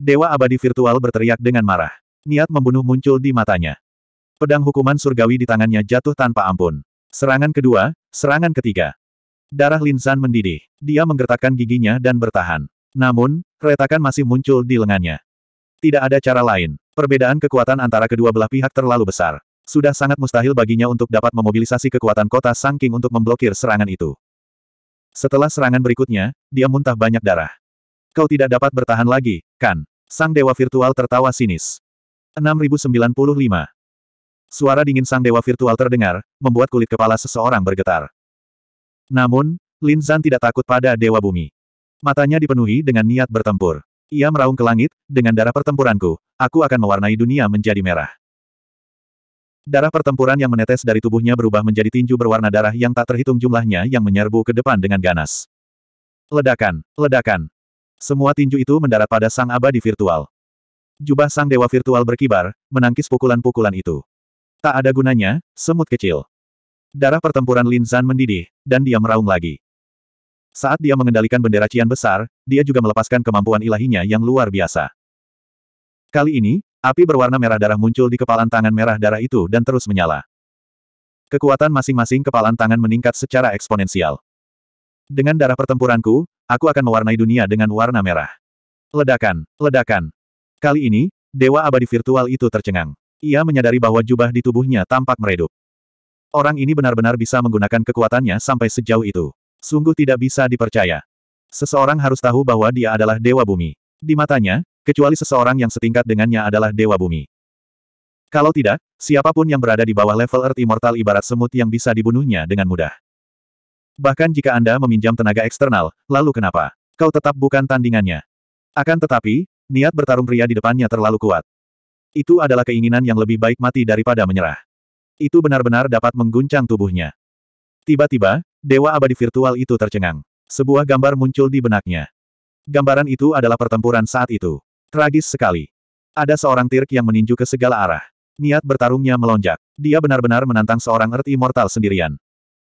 Dewa abadi virtual berteriak dengan marah. Niat membunuh muncul di matanya. Pedang hukuman surgawi di tangannya jatuh tanpa ampun. Serangan kedua, serangan ketiga. Darah Linsan mendidih. Dia menggertakkan giginya dan bertahan. Namun, retakan masih muncul di lengannya. Tidak ada cara lain. Perbedaan kekuatan antara kedua belah pihak terlalu besar. Sudah sangat mustahil baginya untuk dapat memobilisasi kekuatan kota Sangking untuk memblokir serangan itu. Setelah serangan berikutnya, dia muntah banyak darah. Kau tidak dapat bertahan lagi, kan? Sang Dewa Virtual tertawa sinis. 6095 Suara dingin sang dewa virtual terdengar, membuat kulit kepala seseorang bergetar. Namun, Lin Zan tidak takut pada dewa bumi. Matanya dipenuhi dengan niat bertempur. Ia meraung ke langit, dengan darah pertempuranku, aku akan mewarnai dunia menjadi merah. Darah pertempuran yang menetes dari tubuhnya berubah menjadi tinju berwarna darah yang tak terhitung jumlahnya yang menyerbu ke depan dengan ganas. Ledakan, ledakan. Semua tinju itu mendarat pada sang abadi virtual. Jubah sang dewa virtual berkibar, menangkis pukulan-pukulan itu. Tak ada gunanya, semut kecil. Darah pertempuran Lin Zan mendidih, dan dia meraung lagi. Saat dia mengendalikan bendera Cian besar, dia juga melepaskan kemampuan ilahinya yang luar biasa. Kali ini, api berwarna merah darah muncul di kepalan tangan merah darah itu dan terus menyala. Kekuatan masing-masing kepalan tangan meningkat secara eksponensial. Dengan darah pertempuranku, aku akan mewarnai dunia dengan warna merah. Ledakan, ledakan. Kali ini, Dewa abadi virtual itu tercengang. Ia menyadari bahwa jubah di tubuhnya tampak meredup. Orang ini benar-benar bisa menggunakan kekuatannya sampai sejauh itu. Sungguh tidak bisa dipercaya. Seseorang harus tahu bahwa dia adalah dewa bumi. Di matanya, kecuali seseorang yang setingkat dengannya adalah dewa bumi. Kalau tidak, siapapun yang berada di bawah level Earth Immortal ibarat semut yang bisa dibunuhnya dengan mudah. Bahkan jika Anda meminjam tenaga eksternal, lalu kenapa? Kau tetap bukan tandingannya. Akan tetapi, niat bertarung pria di depannya terlalu kuat. Itu adalah keinginan yang lebih baik mati daripada menyerah. Itu benar-benar dapat mengguncang tubuhnya. Tiba-tiba, Dewa abadi virtual itu tercengang. Sebuah gambar muncul di benaknya. Gambaran itu adalah pertempuran saat itu. Tragis sekali. Ada seorang Tirk yang meninju ke segala arah. Niat bertarungnya melonjak. Dia benar-benar menantang seorang Earth Immortal sendirian.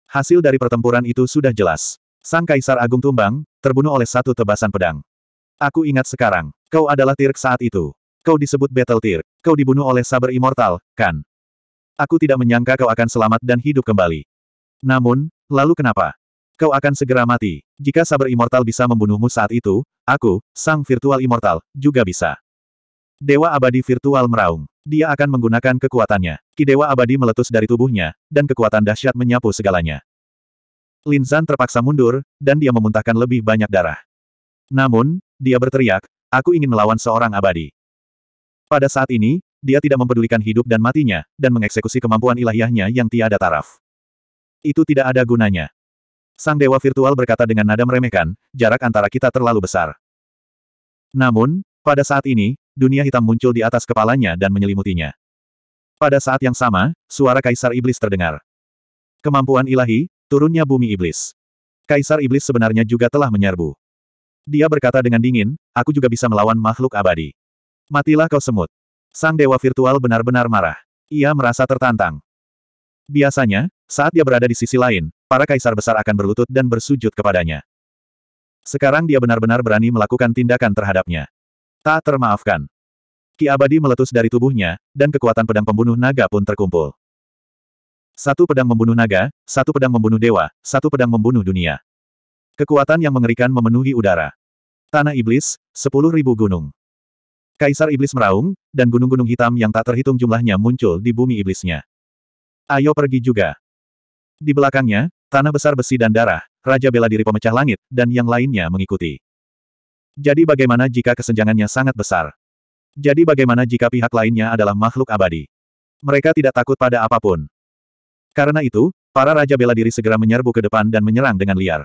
Hasil dari pertempuran itu sudah jelas. Sang Kaisar Agung tumbang, terbunuh oleh satu tebasan pedang. Aku ingat sekarang, kau adalah Tirk saat itu. Kau disebut Battle Tirk. Kau dibunuh oleh Saber Immortal, kan? Aku tidak menyangka kau akan selamat dan hidup kembali. Namun, Lalu kenapa? Kau akan segera mati. Jika saber immortal bisa membunuhmu saat itu, aku, sang virtual immortal, juga bisa. Dewa abadi virtual meraung. Dia akan menggunakan kekuatannya. Ki Dewa abadi meletus dari tubuhnya, dan kekuatan dahsyat menyapu segalanya. Linzan terpaksa mundur, dan dia memuntahkan lebih banyak darah. Namun, dia berteriak, aku ingin melawan seorang abadi. Pada saat ini, dia tidak mempedulikan hidup dan matinya, dan mengeksekusi kemampuan ilahiyahnya yang tiada taraf. Itu tidak ada gunanya. Sang Dewa Virtual berkata dengan nada meremehkan, jarak antara kita terlalu besar. Namun, pada saat ini, dunia hitam muncul di atas kepalanya dan menyelimutinya. Pada saat yang sama, suara Kaisar Iblis terdengar. Kemampuan ilahi, turunnya bumi Iblis. Kaisar Iblis sebenarnya juga telah menyerbu. Dia berkata dengan dingin, aku juga bisa melawan makhluk abadi. Matilah kau semut. Sang Dewa Virtual benar-benar marah. Ia merasa tertantang. Biasanya, saat dia berada di sisi lain, para kaisar besar akan berlutut dan bersujud kepadanya. Sekarang dia benar-benar berani melakukan tindakan terhadapnya. Tak termaafkan. Ki abadi meletus dari tubuhnya, dan kekuatan pedang pembunuh naga pun terkumpul. Satu pedang membunuh naga, satu pedang membunuh dewa, satu pedang membunuh dunia. Kekuatan yang mengerikan memenuhi udara. Tanah iblis, sepuluh ribu gunung. Kaisar iblis meraung, dan gunung-gunung hitam yang tak terhitung jumlahnya muncul di bumi iblisnya. Ayo pergi juga. Di belakangnya, tanah besar besi dan darah, Raja bela diri pemecah langit, dan yang lainnya mengikuti. Jadi bagaimana jika kesenjangannya sangat besar? Jadi bagaimana jika pihak lainnya adalah makhluk abadi? Mereka tidak takut pada apapun. Karena itu, para Raja bela diri segera menyerbu ke depan dan menyerang dengan liar.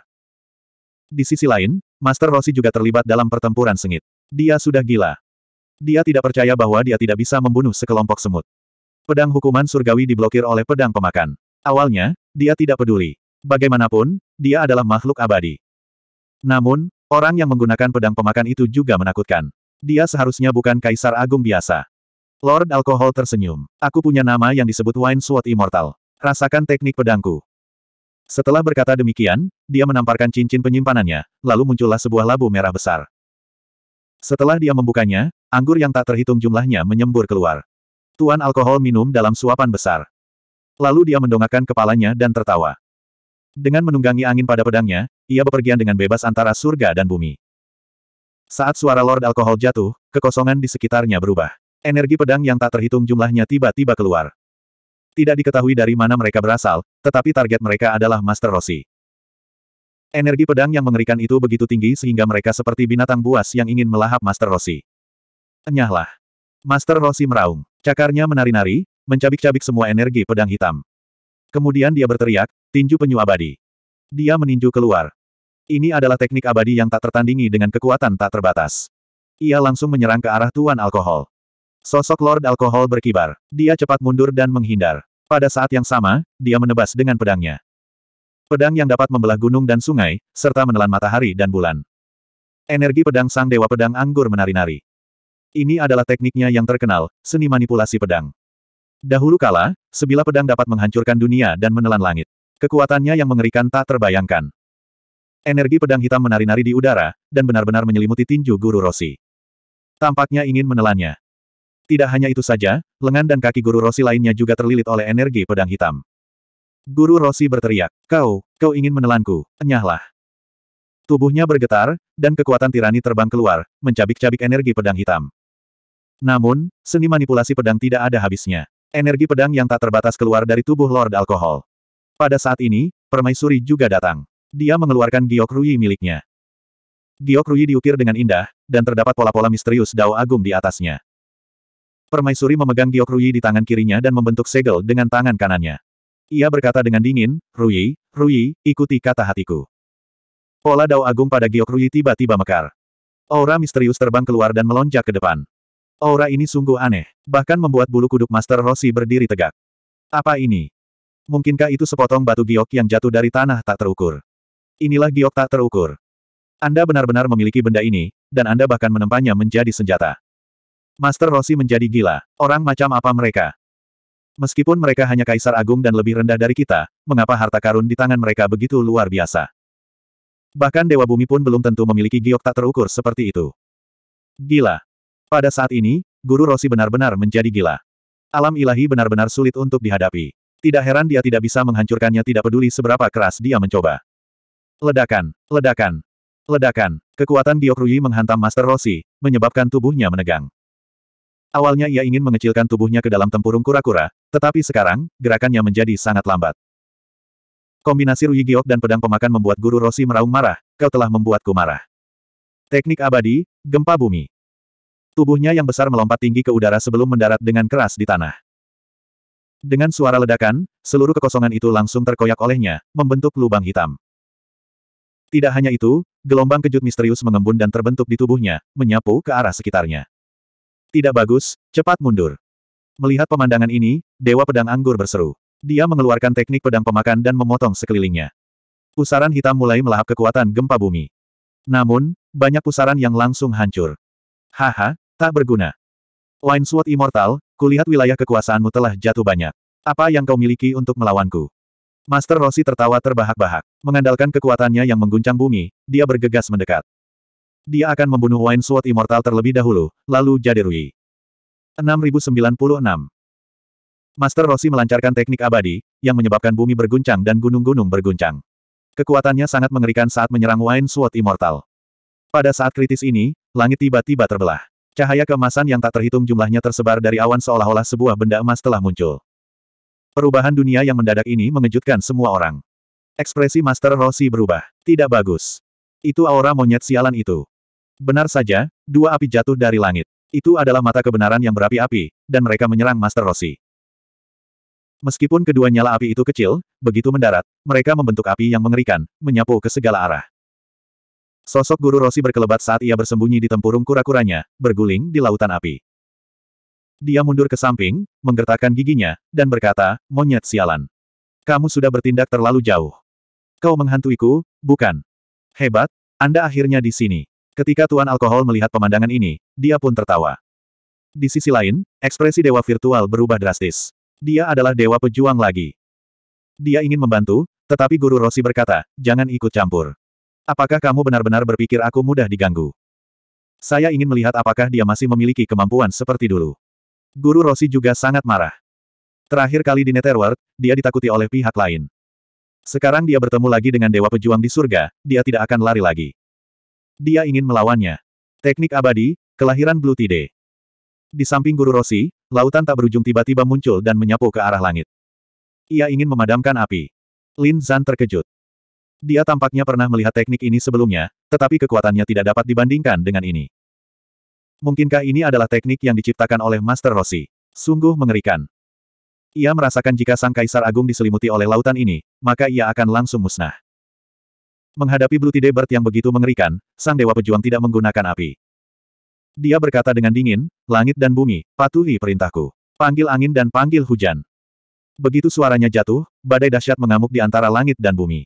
Di sisi lain, Master Rossi juga terlibat dalam pertempuran sengit. Dia sudah gila. Dia tidak percaya bahwa dia tidak bisa membunuh sekelompok semut. Pedang hukuman surgawi diblokir oleh pedang pemakan. Awalnya, dia tidak peduli. Bagaimanapun, dia adalah makhluk abadi. Namun, orang yang menggunakan pedang pemakan itu juga menakutkan. Dia seharusnya bukan kaisar agung biasa. Lord Alkohol tersenyum. Aku punya nama yang disebut Wine Sword Immortal. Rasakan teknik pedangku. Setelah berkata demikian, dia menamparkan cincin penyimpanannya, lalu muncullah sebuah labu merah besar. Setelah dia membukanya, anggur yang tak terhitung jumlahnya menyembur keluar. Tuan alkohol minum dalam suapan besar. Lalu dia mendongakkan kepalanya dan tertawa. Dengan menunggangi angin pada pedangnya, ia bepergian dengan bebas antara surga dan bumi. Saat suara Lord Alkohol jatuh, kekosongan di sekitarnya berubah. Energi pedang yang tak terhitung jumlahnya tiba-tiba keluar. Tidak diketahui dari mana mereka berasal, tetapi target mereka adalah Master Rossi. Energi pedang yang mengerikan itu begitu tinggi sehingga mereka seperti binatang buas yang ingin melahap Master Rossi. Enyahlah. Master Rossi meraung. Cakarnya menari-nari, mencabik-cabik semua energi pedang hitam. Kemudian dia berteriak, tinju penyu abadi. Dia meninju keluar. Ini adalah teknik abadi yang tak tertandingi dengan kekuatan tak terbatas. Ia langsung menyerang ke arah Tuan Alkohol. Sosok Lord Alkohol berkibar. Dia cepat mundur dan menghindar. Pada saat yang sama, dia menebas dengan pedangnya. Pedang yang dapat membelah gunung dan sungai, serta menelan matahari dan bulan. Energi pedang Sang Dewa Pedang Anggur menari-nari. Ini adalah tekniknya yang terkenal, seni manipulasi pedang. Dahulu kala, sebilah pedang dapat menghancurkan dunia dan menelan langit. Kekuatannya yang mengerikan tak terbayangkan. Energi pedang hitam menari-nari di udara, dan benar-benar menyelimuti tinju Guru Rossi. Tampaknya ingin menelannya. Tidak hanya itu saja, lengan dan kaki Guru Rossi lainnya juga terlilit oleh energi pedang hitam. Guru Rossi berteriak, Kau, kau ingin menelanku, enyahlah. Tubuhnya bergetar, dan kekuatan tirani terbang keluar, mencabik-cabik energi pedang hitam. Namun, seni manipulasi pedang tidak ada habisnya. Energi pedang yang tak terbatas keluar dari tubuh Lord Alkohol. Pada saat ini, permaisuri juga datang. Dia mengeluarkan giok Rui miliknya. Giok Rui diukir dengan indah, dan terdapat pola-pola misterius Dao Agung di atasnya. Permaisuri memegang giok Rui di tangan kirinya dan membentuk segel dengan tangan kanannya. Ia berkata dengan dingin, Rui, Rui, ikuti kata hatiku. Pola Dao Agung pada giok Rui tiba-tiba mekar. Aura misterius terbang keluar dan melonjak ke depan. Aura ini sungguh aneh, bahkan membuat bulu kuduk Master Rossi berdiri tegak. Apa ini? Mungkinkah itu sepotong batu giok yang jatuh dari tanah tak terukur? Inilah giok tak terukur. Anda benar-benar memiliki benda ini, dan Anda bahkan menempanya menjadi senjata. Master Rossi menjadi gila. Orang macam apa mereka? Meskipun mereka hanya kaisar agung dan lebih rendah dari kita, mengapa harta karun di tangan mereka begitu luar biasa? Bahkan Dewa Bumi pun belum tentu memiliki giok tak terukur seperti itu. Gila. Pada saat ini, Guru Rossi benar-benar menjadi gila. Alam ilahi benar-benar sulit untuk dihadapi. Tidak heran dia tidak bisa menghancurkannya tidak peduli seberapa keras dia mencoba. Ledakan, ledakan, ledakan. Kekuatan ruyi menghantam Master Rossi, menyebabkan tubuhnya menegang. Awalnya ia ingin mengecilkan tubuhnya ke dalam tempurung kura-kura, tetapi sekarang, gerakannya menjadi sangat lambat. Kombinasi Rui Giok dan pedang pemakan membuat Guru Rossi meraung marah, kau telah membuatku marah. Teknik abadi, gempa bumi. Tubuhnya yang besar melompat tinggi ke udara sebelum mendarat dengan keras di tanah. Dengan suara ledakan, seluruh kekosongan itu langsung terkoyak olehnya, membentuk lubang hitam. Tidak hanya itu, gelombang kejut misterius mengembun dan terbentuk di tubuhnya, menyapu ke arah sekitarnya. Tidak bagus, cepat mundur. Melihat pemandangan ini, Dewa Pedang Anggur berseru. Dia mengeluarkan teknik pedang pemakan dan memotong sekelilingnya. Pusaran hitam mulai melahap kekuatan gempa bumi. Namun, banyak pusaran yang langsung hancur. Haha, Tak berguna. Wine Sword Immortal, kulihat wilayah kekuasaanmu telah jatuh banyak. Apa yang kau miliki untuk melawanku? Master Rossi tertawa terbahak-bahak. Mengandalkan kekuatannya yang mengguncang bumi, dia bergegas mendekat. Dia akan membunuh Wine Sword Immortal terlebih dahulu, lalu Rui. 6096 Master Rossi melancarkan teknik abadi, yang menyebabkan bumi berguncang dan gunung-gunung berguncang. Kekuatannya sangat mengerikan saat menyerang Wine Sword Immortal. Pada saat kritis ini, langit tiba-tiba terbelah. Cahaya keemasan yang tak terhitung jumlahnya tersebar dari awan seolah-olah sebuah benda emas telah muncul. Perubahan dunia yang mendadak ini mengejutkan semua orang. Ekspresi Master Rossi berubah. Tidak bagus. Itu aura monyet sialan itu. Benar saja, dua api jatuh dari langit. Itu adalah mata kebenaran yang berapi-api, dan mereka menyerang Master Rossi. Meskipun kedua nyala api itu kecil, begitu mendarat, mereka membentuk api yang mengerikan, menyapu ke segala arah. Sosok guru Rossi berkelebat saat ia bersembunyi di tempurung kura-kuranya, berguling di lautan api. Dia mundur ke samping, menggertakkan giginya, dan berkata, monyet sialan. Kamu sudah bertindak terlalu jauh. Kau menghantuiku, bukan? Hebat, Anda akhirnya di sini. Ketika Tuan Alkohol melihat pemandangan ini, dia pun tertawa. Di sisi lain, ekspresi dewa virtual berubah drastis. Dia adalah dewa pejuang lagi. Dia ingin membantu, tetapi Guru Rossi berkata, jangan ikut campur. Apakah kamu benar-benar berpikir aku mudah diganggu? Saya ingin melihat apakah dia masih memiliki kemampuan seperti dulu. Guru Rossi juga sangat marah. Terakhir kali di Netherworld, dia ditakuti oleh pihak lain. Sekarang dia bertemu lagi dengan Dewa Pejuang di surga, dia tidak akan lari lagi. Dia ingin melawannya. Teknik abadi, kelahiran Blue Tide. Di samping Guru Rossi, lautan tak berujung tiba-tiba muncul dan menyapu ke arah langit. Ia ingin memadamkan api. Lin Zan terkejut. Dia tampaknya pernah melihat teknik ini sebelumnya, tetapi kekuatannya tidak dapat dibandingkan dengan ini. Mungkinkah ini adalah teknik yang diciptakan oleh Master Rossi? Sungguh mengerikan. Ia merasakan jika sang kaisar agung diselimuti oleh lautan ini, maka ia akan langsung musnah. Menghadapi Blue Tide Bird yang begitu mengerikan, sang dewa pejuang tidak menggunakan api. Dia berkata dengan dingin, langit dan bumi, patuhi perintahku. Panggil angin dan panggil hujan. Begitu suaranya jatuh, badai dahsyat mengamuk di antara langit dan bumi.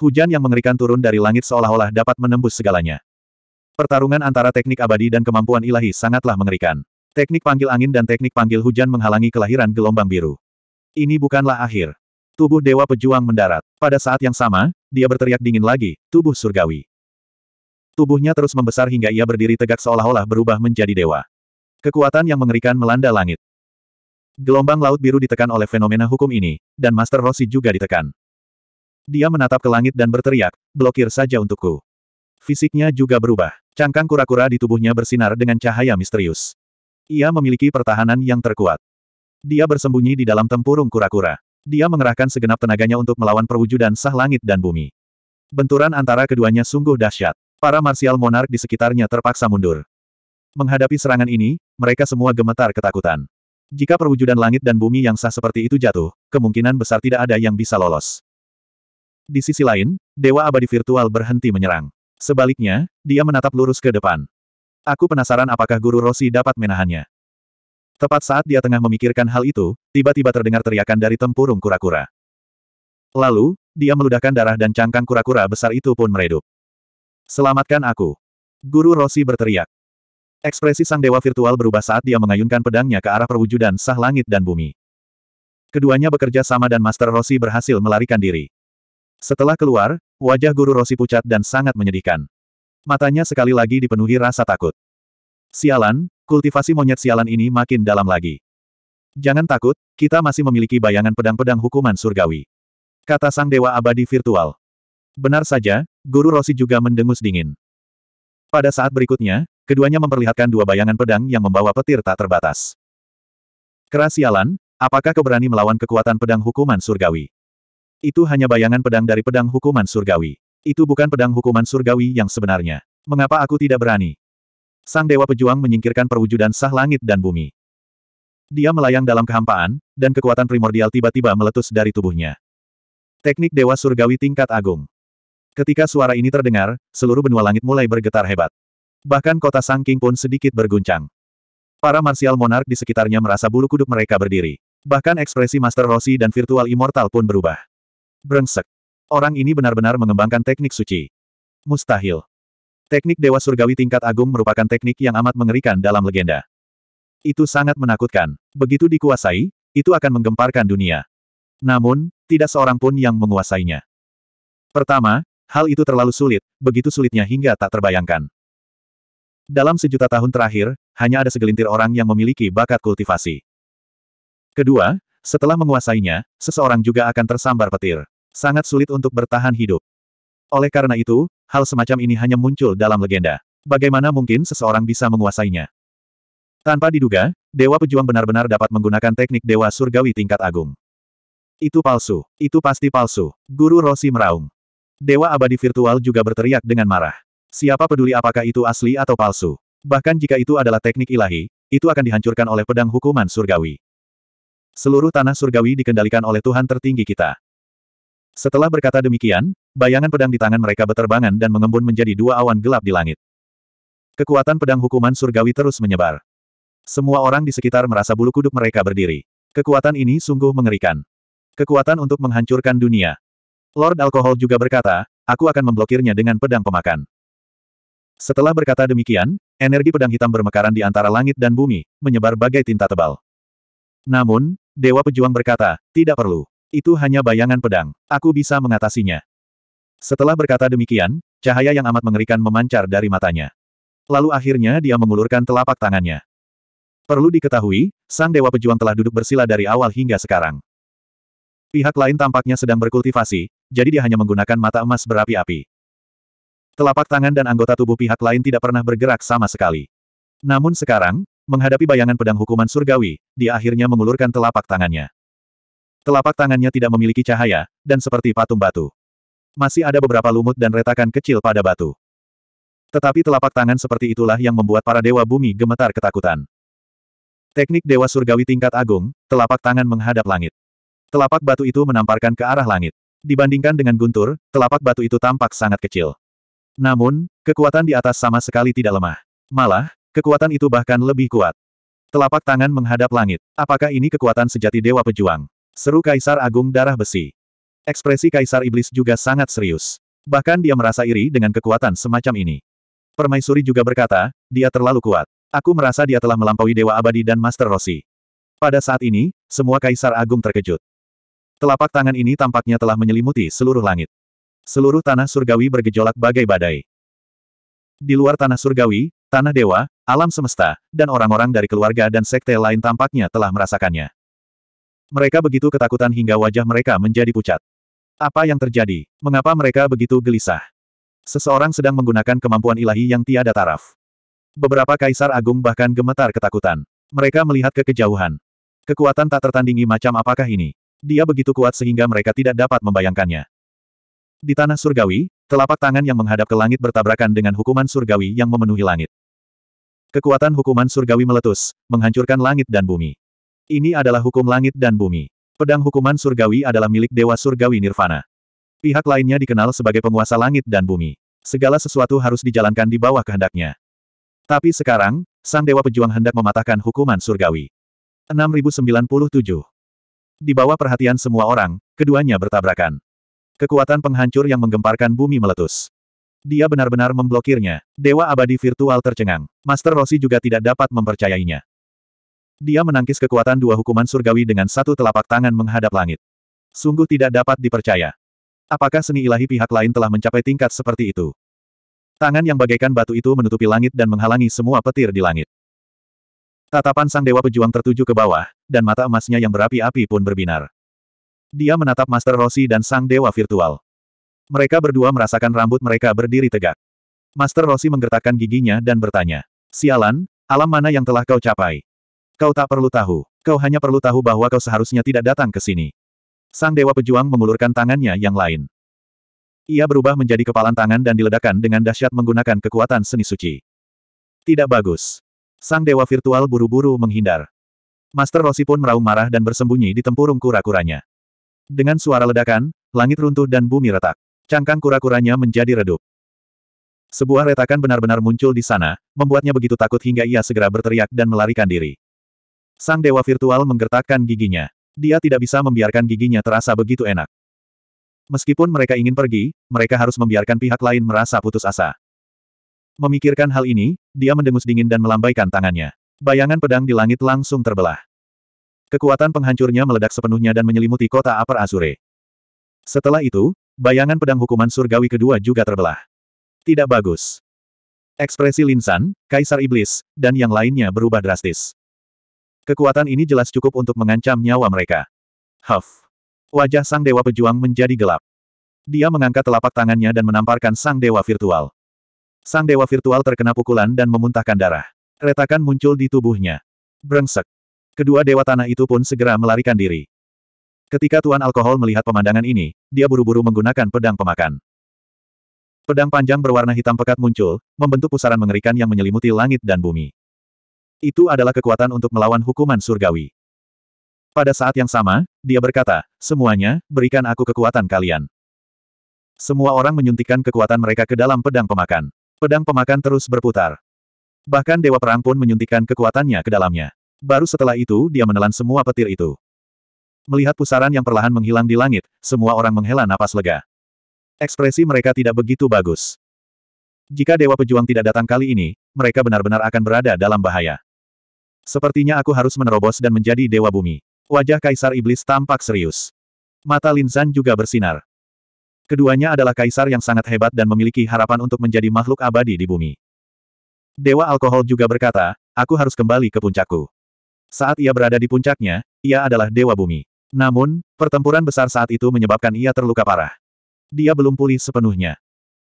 Hujan yang mengerikan turun dari langit seolah-olah dapat menembus segalanya. Pertarungan antara teknik abadi dan kemampuan ilahi sangatlah mengerikan. Teknik panggil angin dan teknik panggil hujan menghalangi kelahiran gelombang biru. Ini bukanlah akhir. Tubuh Dewa Pejuang mendarat. Pada saat yang sama, dia berteriak dingin lagi, tubuh surgawi. Tubuhnya terus membesar hingga ia berdiri tegak seolah-olah berubah menjadi dewa. Kekuatan yang mengerikan melanda langit. Gelombang laut biru ditekan oleh fenomena hukum ini, dan Master Rossi juga ditekan. Dia menatap ke langit dan berteriak, blokir saja untukku. Fisiknya juga berubah. Cangkang kura-kura di tubuhnya bersinar dengan cahaya misterius. Ia memiliki pertahanan yang terkuat. Dia bersembunyi di dalam tempurung kura-kura. Dia mengerahkan segenap tenaganya untuk melawan perwujudan sah langit dan bumi. Benturan antara keduanya sungguh dahsyat. Para marsial monark di sekitarnya terpaksa mundur. Menghadapi serangan ini, mereka semua gemetar ketakutan. Jika perwujudan langit dan bumi yang sah seperti itu jatuh, kemungkinan besar tidak ada yang bisa lolos. Di sisi lain, Dewa Abadi Virtual berhenti menyerang. Sebaliknya, dia menatap lurus ke depan. Aku penasaran apakah Guru Rossi dapat menahannya. Tepat saat dia tengah memikirkan hal itu, tiba-tiba terdengar teriakan dari tempurung kura-kura. Lalu, dia meludahkan darah dan cangkang kura-kura besar itu pun meredup. Selamatkan aku. Guru Rossi berteriak. Ekspresi sang dewa virtual berubah saat dia mengayunkan pedangnya ke arah perwujudan sah langit dan bumi. Keduanya bekerja sama dan Master Rossi berhasil melarikan diri. Setelah keluar, wajah guru Rosi pucat dan sangat menyedihkan. Matanya sekali lagi dipenuhi rasa takut. Sialan, kultivasi monyet sialan ini makin dalam lagi. Jangan takut, kita masih memiliki bayangan pedang-pedang hukuman surgawi. Kata sang dewa abadi virtual. Benar saja, guru Rosi juga mendengus dingin. Pada saat berikutnya, keduanya memperlihatkan dua bayangan pedang yang membawa petir tak terbatas. Kerasialan, apakah keberani melawan kekuatan pedang hukuman surgawi? Itu hanya bayangan pedang dari pedang hukuman surgawi. Itu bukan pedang hukuman surgawi yang sebenarnya. Mengapa aku tidak berani? Sang Dewa Pejuang menyingkirkan perwujudan sah langit dan bumi. Dia melayang dalam kehampaan, dan kekuatan primordial tiba-tiba meletus dari tubuhnya. Teknik Dewa Surgawi tingkat agung. Ketika suara ini terdengar, seluruh benua langit mulai bergetar hebat. Bahkan kota Sangking pun sedikit berguncang. Para marsial monark di sekitarnya merasa bulu kuduk mereka berdiri. Bahkan ekspresi Master Rossi dan Virtual Immortal pun berubah. Brengsek. Orang ini benar-benar mengembangkan teknik suci. Mustahil. Teknik Dewa Surgawi tingkat agung merupakan teknik yang amat mengerikan dalam legenda. Itu sangat menakutkan. Begitu dikuasai, itu akan menggemparkan dunia. Namun, tidak seorang pun yang menguasainya. Pertama, hal itu terlalu sulit, begitu sulitnya hingga tak terbayangkan. Dalam sejuta tahun terakhir, hanya ada segelintir orang yang memiliki bakat kultivasi. Kedua, setelah menguasainya, seseorang juga akan tersambar petir. Sangat sulit untuk bertahan hidup. Oleh karena itu, hal semacam ini hanya muncul dalam legenda. Bagaimana mungkin seseorang bisa menguasainya? Tanpa diduga, Dewa Pejuang benar-benar dapat menggunakan teknik Dewa Surgawi tingkat agung. Itu palsu, itu pasti palsu, Guru Rossi meraung. Dewa abadi virtual juga berteriak dengan marah. Siapa peduli apakah itu asli atau palsu? Bahkan jika itu adalah teknik ilahi, itu akan dihancurkan oleh pedang hukuman surgawi. Seluruh tanah surgawi dikendalikan oleh Tuhan tertinggi kita. Setelah berkata demikian, bayangan pedang di tangan mereka beterbangan dan mengembun menjadi dua awan gelap di langit. Kekuatan pedang hukuman surgawi terus menyebar. Semua orang di sekitar merasa bulu kuduk mereka berdiri. Kekuatan ini sungguh mengerikan. Kekuatan untuk menghancurkan dunia. Lord Alkohol juga berkata, aku akan memblokirnya dengan pedang pemakan. Setelah berkata demikian, energi pedang hitam bermekaran di antara langit dan bumi, menyebar bagai tinta tebal. Namun, Dewa Pejuang berkata, tidak perlu. Itu hanya bayangan pedang. Aku bisa mengatasinya. Setelah berkata demikian, cahaya yang amat mengerikan memancar dari matanya. Lalu akhirnya dia mengulurkan telapak tangannya. Perlu diketahui, sang dewa pejuang telah duduk bersila dari awal hingga sekarang. Pihak lain tampaknya sedang berkultivasi, jadi dia hanya menggunakan mata emas berapi-api. Telapak tangan dan anggota tubuh pihak lain tidak pernah bergerak sama sekali. Namun sekarang, menghadapi bayangan pedang hukuman surgawi, dia akhirnya mengulurkan telapak tangannya. Telapak tangannya tidak memiliki cahaya, dan seperti patung batu. Masih ada beberapa lumut dan retakan kecil pada batu. Tetapi telapak tangan seperti itulah yang membuat para dewa bumi gemetar ketakutan. Teknik dewa surgawi tingkat agung, telapak tangan menghadap langit. Telapak batu itu menamparkan ke arah langit. Dibandingkan dengan guntur, telapak batu itu tampak sangat kecil. Namun, kekuatan di atas sama sekali tidak lemah. Malah, kekuatan itu bahkan lebih kuat. Telapak tangan menghadap langit. Apakah ini kekuatan sejati Dewa Pejuang? Seru Kaisar Agung Darah Besi. Ekspresi Kaisar Iblis juga sangat serius. Bahkan dia merasa iri dengan kekuatan semacam ini. Permaisuri juga berkata, dia terlalu kuat. Aku merasa dia telah melampaui Dewa Abadi dan Master Rossi. Pada saat ini, semua Kaisar Agung terkejut. Telapak tangan ini tampaknya telah menyelimuti seluruh langit. Seluruh tanah surgawi bergejolak bagai badai. Di luar tanah surgawi, tanah dewa, alam semesta, dan orang-orang dari keluarga dan sekte lain tampaknya telah merasakannya. Mereka begitu ketakutan hingga wajah mereka menjadi pucat. Apa yang terjadi? Mengapa mereka begitu gelisah? Seseorang sedang menggunakan kemampuan ilahi yang tiada taraf. Beberapa kaisar agung bahkan gemetar ketakutan. Mereka melihat ke kejauhan. Kekuatan tak tertandingi macam apakah ini? Dia begitu kuat sehingga mereka tidak dapat membayangkannya. Di tanah surgawi, telapak tangan yang menghadap ke langit bertabrakan dengan hukuman surgawi yang memenuhi langit. Kekuatan hukuman surgawi meletus, menghancurkan langit dan bumi. Ini adalah hukum langit dan bumi. Pedang hukuman surgawi adalah milik Dewa Surgawi Nirvana. Pihak lainnya dikenal sebagai penguasa langit dan bumi. Segala sesuatu harus dijalankan di bawah kehendaknya. Tapi sekarang, Sang Dewa Pejuang hendak mematahkan hukuman surgawi. 6097 Di bawah perhatian semua orang, keduanya bertabrakan. Kekuatan penghancur yang menggemparkan bumi meletus. Dia benar-benar memblokirnya. Dewa abadi virtual tercengang. Master Rossi juga tidak dapat mempercayainya. Dia menangkis kekuatan dua hukuman surgawi dengan satu telapak tangan menghadap langit. Sungguh tidak dapat dipercaya. Apakah seni ilahi pihak lain telah mencapai tingkat seperti itu? Tangan yang bagaikan batu itu menutupi langit dan menghalangi semua petir di langit. Tatapan sang dewa pejuang tertuju ke bawah, dan mata emasnya yang berapi-api pun berbinar. Dia menatap Master Rossi dan sang dewa virtual. Mereka berdua merasakan rambut mereka berdiri tegak. Master Rossi menggertakkan giginya dan bertanya, Sialan, alam mana yang telah kau capai? Kau tak perlu tahu. Kau hanya perlu tahu bahwa kau seharusnya tidak datang ke sini. Sang Dewa Pejuang mengulurkan tangannya yang lain. Ia berubah menjadi kepalan tangan dan diledakkan dengan dahsyat menggunakan kekuatan seni suci. Tidak bagus. Sang Dewa Virtual buru-buru menghindar. Master Rossi pun meraung marah dan bersembunyi di tempurung kura-kuranya. Dengan suara ledakan, langit runtuh dan bumi retak. Cangkang kura-kuranya menjadi redup. Sebuah retakan benar-benar muncul di sana, membuatnya begitu takut hingga ia segera berteriak dan melarikan diri. Sang dewa virtual menggertakkan giginya. Dia tidak bisa membiarkan giginya terasa begitu enak. Meskipun mereka ingin pergi, mereka harus membiarkan pihak lain merasa putus asa. Memikirkan hal ini, dia mendengus dingin dan melambaikan tangannya. Bayangan pedang di langit langsung terbelah. Kekuatan penghancurnya meledak sepenuhnya dan menyelimuti kota Upper Azure. Setelah itu, bayangan pedang hukuman surgawi kedua juga terbelah. Tidak bagus. Ekspresi Linsan, Kaisar Iblis, dan yang lainnya berubah drastis. Kekuatan ini jelas cukup untuk mengancam nyawa mereka. Huff. Wajah sang dewa pejuang menjadi gelap. Dia mengangkat telapak tangannya dan menamparkan sang dewa virtual. Sang dewa virtual terkena pukulan dan memuntahkan darah. Retakan muncul di tubuhnya. Brengsek. Kedua dewa tanah itu pun segera melarikan diri. Ketika Tuan Alkohol melihat pemandangan ini, dia buru-buru menggunakan pedang pemakan. Pedang panjang berwarna hitam pekat muncul, membentuk pusaran mengerikan yang menyelimuti langit dan bumi. Itu adalah kekuatan untuk melawan hukuman surgawi. Pada saat yang sama, dia berkata, semuanya, berikan aku kekuatan kalian. Semua orang menyuntikkan kekuatan mereka ke dalam pedang pemakan. Pedang pemakan terus berputar. Bahkan Dewa Perang pun menyuntikkan kekuatannya ke dalamnya. Baru setelah itu dia menelan semua petir itu. Melihat pusaran yang perlahan menghilang di langit, semua orang menghela napas lega. Ekspresi mereka tidak begitu bagus. Jika Dewa Pejuang tidak datang kali ini, mereka benar-benar akan berada dalam bahaya. Sepertinya aku harus menerobos dan menjadi dewa bumi. Wajah Kaisar Iblis tampak serius. Mata Zhan juga bersinar. Keduanya adalah kaisar yang sangat hebat dan memiliki harapan untuk menjadi makhluk abadi di bumi. Dewa Alkohol juga berkata, aku harus kembali ke puncakku. Saat ia berada di puncaknya, ia adalah dewa bumi. Namun, pertempuran besar saat itu menyebabkan ia terluka parah. Dia belum pulih sepenuhnya.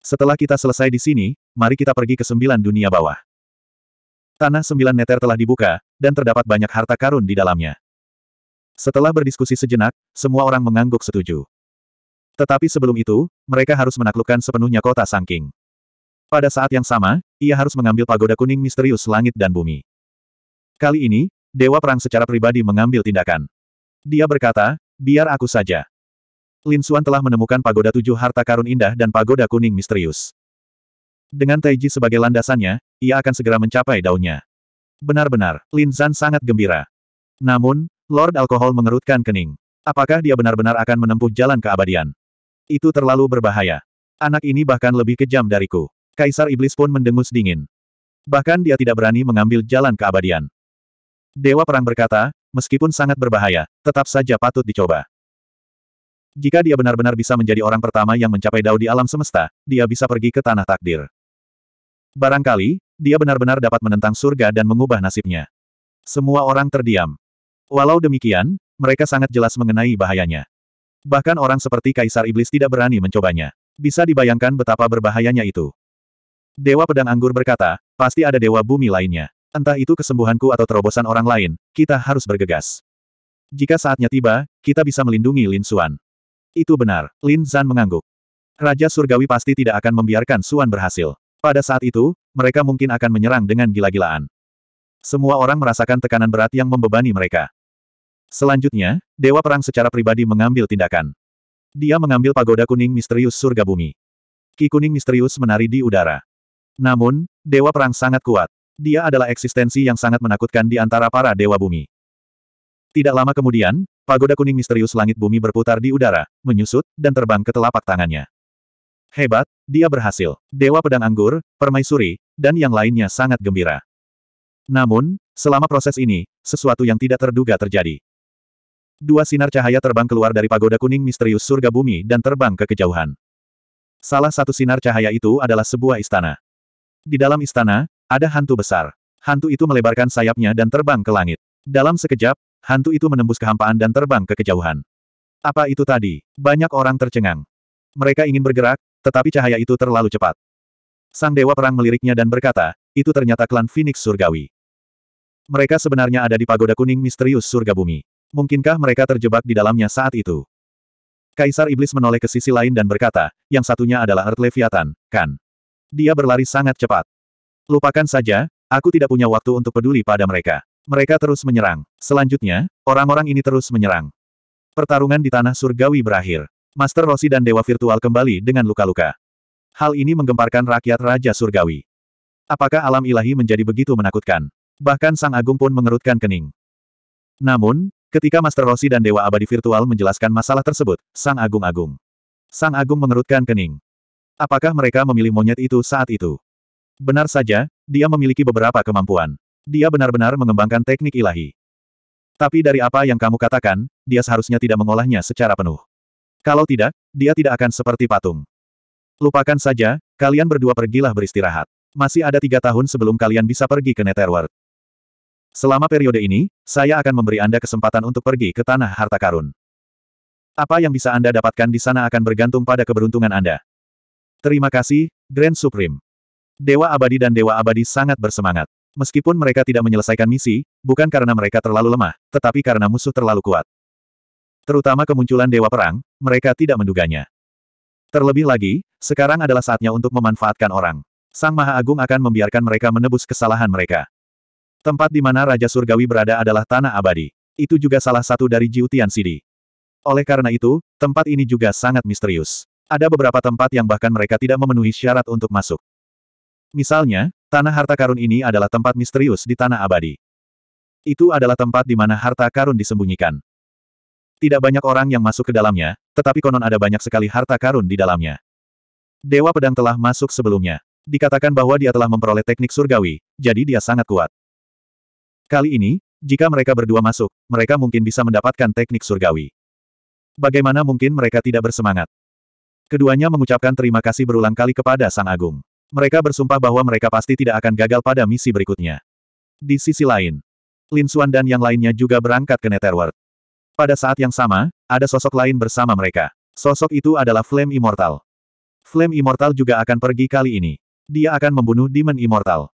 Setelah kita selesai di sini, mari kita pergi ke sembilan dunia bawah. Tanah sembilan meter telah dibuka, dan terdapat banyak harta karun di dalamnya. Setelah berdiskusi sejenak, semua orang mengangguk setuju. Tetapi sebelum itu, mereka harus menaklukkan sepenuhnya kota Sangking. Pada saat yang sama, ia harus mengambil pagoda kuning misterius langit dan bumi. Kali ini, Dewa Perang secara pribadi mengambil tindakan. Dia berkata, biar aku saja. Lin Xuan telah menemukan pagoda tujuh harta karun indah dan pagoda kuning misterius. Dengan Taiji sebagai landasannya, ia akan segera mencapai daunnya. Benar-benar, Lin Zan sangat gembira. Namun, Lord Alkohol mengerutkan kening. Apakah dia benar-benar akan menempuh jalan keabadian? Itu terlalu berbahaya. Anak ini bahkan lebih kejam dariku. Kaisar Iblis pun mendengus dingin. Bahkan dia tidak berani mengambil jalan keabadian. Dewa Perang berkata, meskipun sangat berbahaya, tetap saja patut dicoba. Jika dia benar-benar bisa menjadi orang pertama yang mencapai dao di alam semesta, dia bisa pergi ke tanah takdir. Barangkali, dia benar-benar dapat menentang surga dan mengubah nasibnya. Semua orang terdiam. Walau demikian, mereka sangat jelas mengenai bahayanya. Bahkan orang seperti Kaisar Iblis tidak berani mencobanya. Bisa dibayangkan betapa berbahayanya itu. Dewa Pedang Anggur berkata, pasti ada dewa bumi lainnya. Entah itu kesembuhanku atau terobosan orang lain, kita harus bergegas. Jika saatnya tiba, kita bisa melindungi Lin Xuan. Itu benar, Lin Zan mengangguk. Raja Surgawi pasti tidak akan membiarkan Xuan berhasil. Pada saat itu, mereka mungkin akan menyerang dengan gila-gilaan. Semua orang merasakan tekanan berat yang membebani mereka. Selanjutnya, Dewa Perang secara pribadi mengambil tindakan. Dia mengambil pagoda kuning misterius surga bumi. Ki kuning misterius menari di udara. Namun, Dewa Perang sangat kuat. Dia adalah eksistensi yang sangat menakutkan di antara para Dewa Bumi. Tidak lama kemudian, pagoda kuning misterius langit bumi berputar di udara, menyusut, dan terbang ke telapak tangannya. Hebat, dia berhasil. Dewa Pedang Anggur, Permaisuri, dan yang lainnya sangat gembira. Namun, selama proses ini, sesuatu yang tidak terduga terjadi. Dua sinar cahaya terbang keluar dari pagoda kuning misterius surga bumi dan terbang ke kejauhan. Salah satu sinar cahaya itu adalah sebuah istana. Di dalam istana, ada hantu besar. Hantu itu melebarkan sayapnya dan terbang ke langit. Dalam sekejap, hantu itu menembus kehampaan dan terbang ke kejauhan. Apa itu tadi? Banyak orang tercengang. Mereka ingin bergerak, tetapi cahaya itu terlalu cepat. Sang Dewa Perang meliriknya dan berkata, itu ternyata klan Phoenix Surgawi. Mereka sebenarnya ada di pagoda kuning misterius surga bumi. Mungkinkah mereka terjebak di dalamnya saat itu? Kaisar Iblis menoleh ke sisi lain dan berkata, yang satunya adalah Earth Leviathan, kan? Dia berlari sangat cepat. Lupakan saja, aku tidak punya waktu untuk peduli pada mereka. Mereka terus menyerang. Selanjutnya, orang-orang ini terus menyerang. Pertarungan di tanah surgawi berakhir. Master Rossi dan Dewa Virtual kembali dengan luka-luka. Hal ini menggemparkan rakyat Raja Surgawi. Apakah alam ilahi menjadi begitu menakutkan? Bahkan Sang Agung pun mengerutkan kening. Namun, ketika Master Rossi dan Dewa Abadi Virtual menjelaskan masalah tersebut, Sang Agung Agung. Sang Agung mengerutkan kening. Apakah mereka memilih monyet itu saat itu? Benar saja, dia memiliki beberapa kemampuan. Dia benar-benar mengembangkan teknik ilahi. Tapi dari apa yang kamu katakan, dia seharusnya tidak mengolahnya secara penuh. Kalau tidak, dia tidak akan seperti patung. Lupakan saja, kalian berdua pergilah beristirahat. Masih ada tiga tahun sebelum kalian bisa pergi ke Netherworld. Selama periode ini, saya akan memberi Anda kesempatan untuk pergi ke tanah harta karun. Apa yang bisa Anda dapatkan di sana akan bergantung pada keberuntungan Anda. Terima kasih, Grand Supreme. Dewa Abadi dan Dewa Abadi sangat bersemangat. Meskipun mereka tidak menyelesaikan misi, bukan karena mereka terlalu lemah, tetapi karena musuh terlalu kuat. Terutama kemunculan Dewa Perang, mereka tidak menduganya. Terlebih lagi, sekarang adalah saatnya untuk memanfaatkan orang. Sang Maha Agung akan membiarkan mereka menebus kesalahan mereka. Tempat di mana Raja Surgawi berada adalah Tanah Abadi. Itu juga salah satu dari Jiutian Sidi. Oleh karena itu, tempat ini juga sangat misterius. Ada beberapa tempat yang bahkan mereka tidak memenuhi syarat untuk masuk. Misalnya, Tanah Harta Karun ini adalah tempat misterius di Tanah Abadi. Itu adalah tempat di mana harta karun disembunyikan. Tidak banyak orang yang masuk ke dalamnya, tetapi konon ada banyak sekali harta karun di dalamnya. Dewa Pedang telah masuk sebelumnya. Dikatakan bahwa dia telah memperoleh teknik surgawi, jadi dia sangat kuat. Kali ini, jika mereka berdua masuk, mereka mungkin bisa mendapatkan teknik surgawi. Bagaimana mungkin mereka tidak bersemangat? Keduanya mengucapkan terima kasih berulang kali kepada Sang Agung. Mereka bersumpah bahwa mereka pasti tidak akan gagal pada misi berikutnya. Di sisi lain, Lin Xuan dan yang lainnya juga berangkat ke Netherworld. Pada saat yang sama, ada sosok lain bersama mereka. Sosok itu adalah Flame Immortal. Flame Immortal juga akan pergi kali ini. Dia akan membunuh Demon Immortal.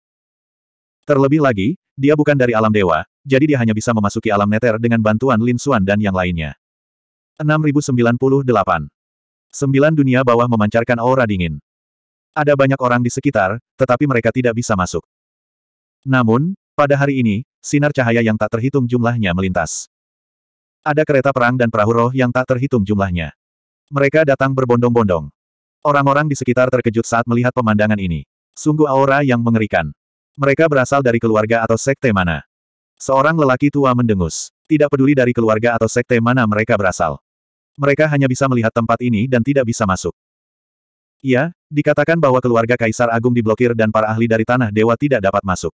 Terlebih lagi, dia bukan dari alam dewa, jadi dia hanya bisa memasuki alam neter dengan bantuan Lin Xuan dan yang lainnya. 6098. Sembilan dunia bawah memancarkan aura dingin. Ada banyak orang di sekitar, tetapi mereka tidak bisa masuk. Namun, pada hari ini, sinar cahaya yang tak terhitung jumlahnya melintas. Ada kereta perang dan perahu roh yang tak terhitung jumlahnya. Mereka datang berbondong-bondong. Orang-orang di sekitar terkejut saat melihat pemandangan ini. Sungguh aura yang mengerikan. Mereka berasal dari keluarga atau sekte mana. Seorang lelaki tua mendengus. Tidak peduli dari keluarga atau sekte mana mereka berasal. Mereka hanya bisa melihat tempat ini dan tidak bisa masuk. Iya, dikatakan bahwa keluarga Kaisar Agung diblokir dan para ahli dari Tanah Dewa tidak dapat masuk.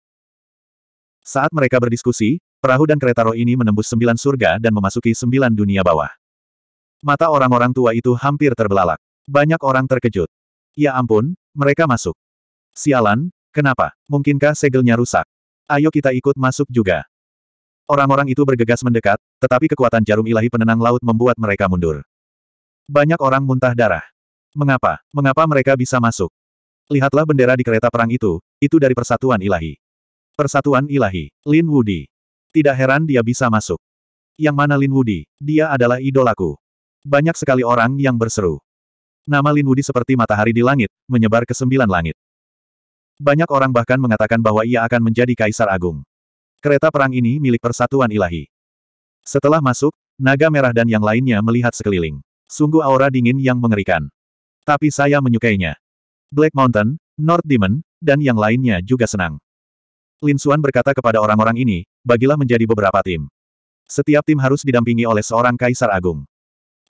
Saat mereka berdiskusi, Perahu dan kereta roh ini menembus sembilan surga dan memasuki sembilan dunia bawah. Mata orang-orang tua itu hampir terbelalak. Banyak orang terkejut. Ya ampun, mereka masuk. Sialan, kenapa? Mungkinkah segelnya rusak? Ayo kita ikut masuk juga. Orang-orang itu bergegas mendekat, tetapi kekuatan jarum ilahi penenang laut membuat mereka mundur. Banyak orang muntah darah. Mengapa? Mengapa mereka bisa masuk? Lihatlah bendera di kereta perang itu, itu dari persatuan ilahi. Persatuan ilahi, Lin Wudi. Tidak heran dia bisa masuk. Yang mana Lin Wudi, dia adalah idolaku. Banyak sekali orang yang berseru. Nama Lin Wudi seperti matahari di langit, menyebar ke sembilan langit. Banyak orang bahkan mengatakan bahwa ia akan menjadi kaisar agung. Kereta perang ini milik persatuan ilahi. Setelah masuk, naga merah dan yang lainnya melihat sekeliling. Sungguh aura dingin yang mengerikan. Tapi saya menyukainya. Black Mountain, North Demon, dan yang lainnya juga senang. Lin Suan berkata kepada orang-orang ini, bagilah menjadi beberapa tim. Setiap tim harus didampingi oleh seorang kaisar agung.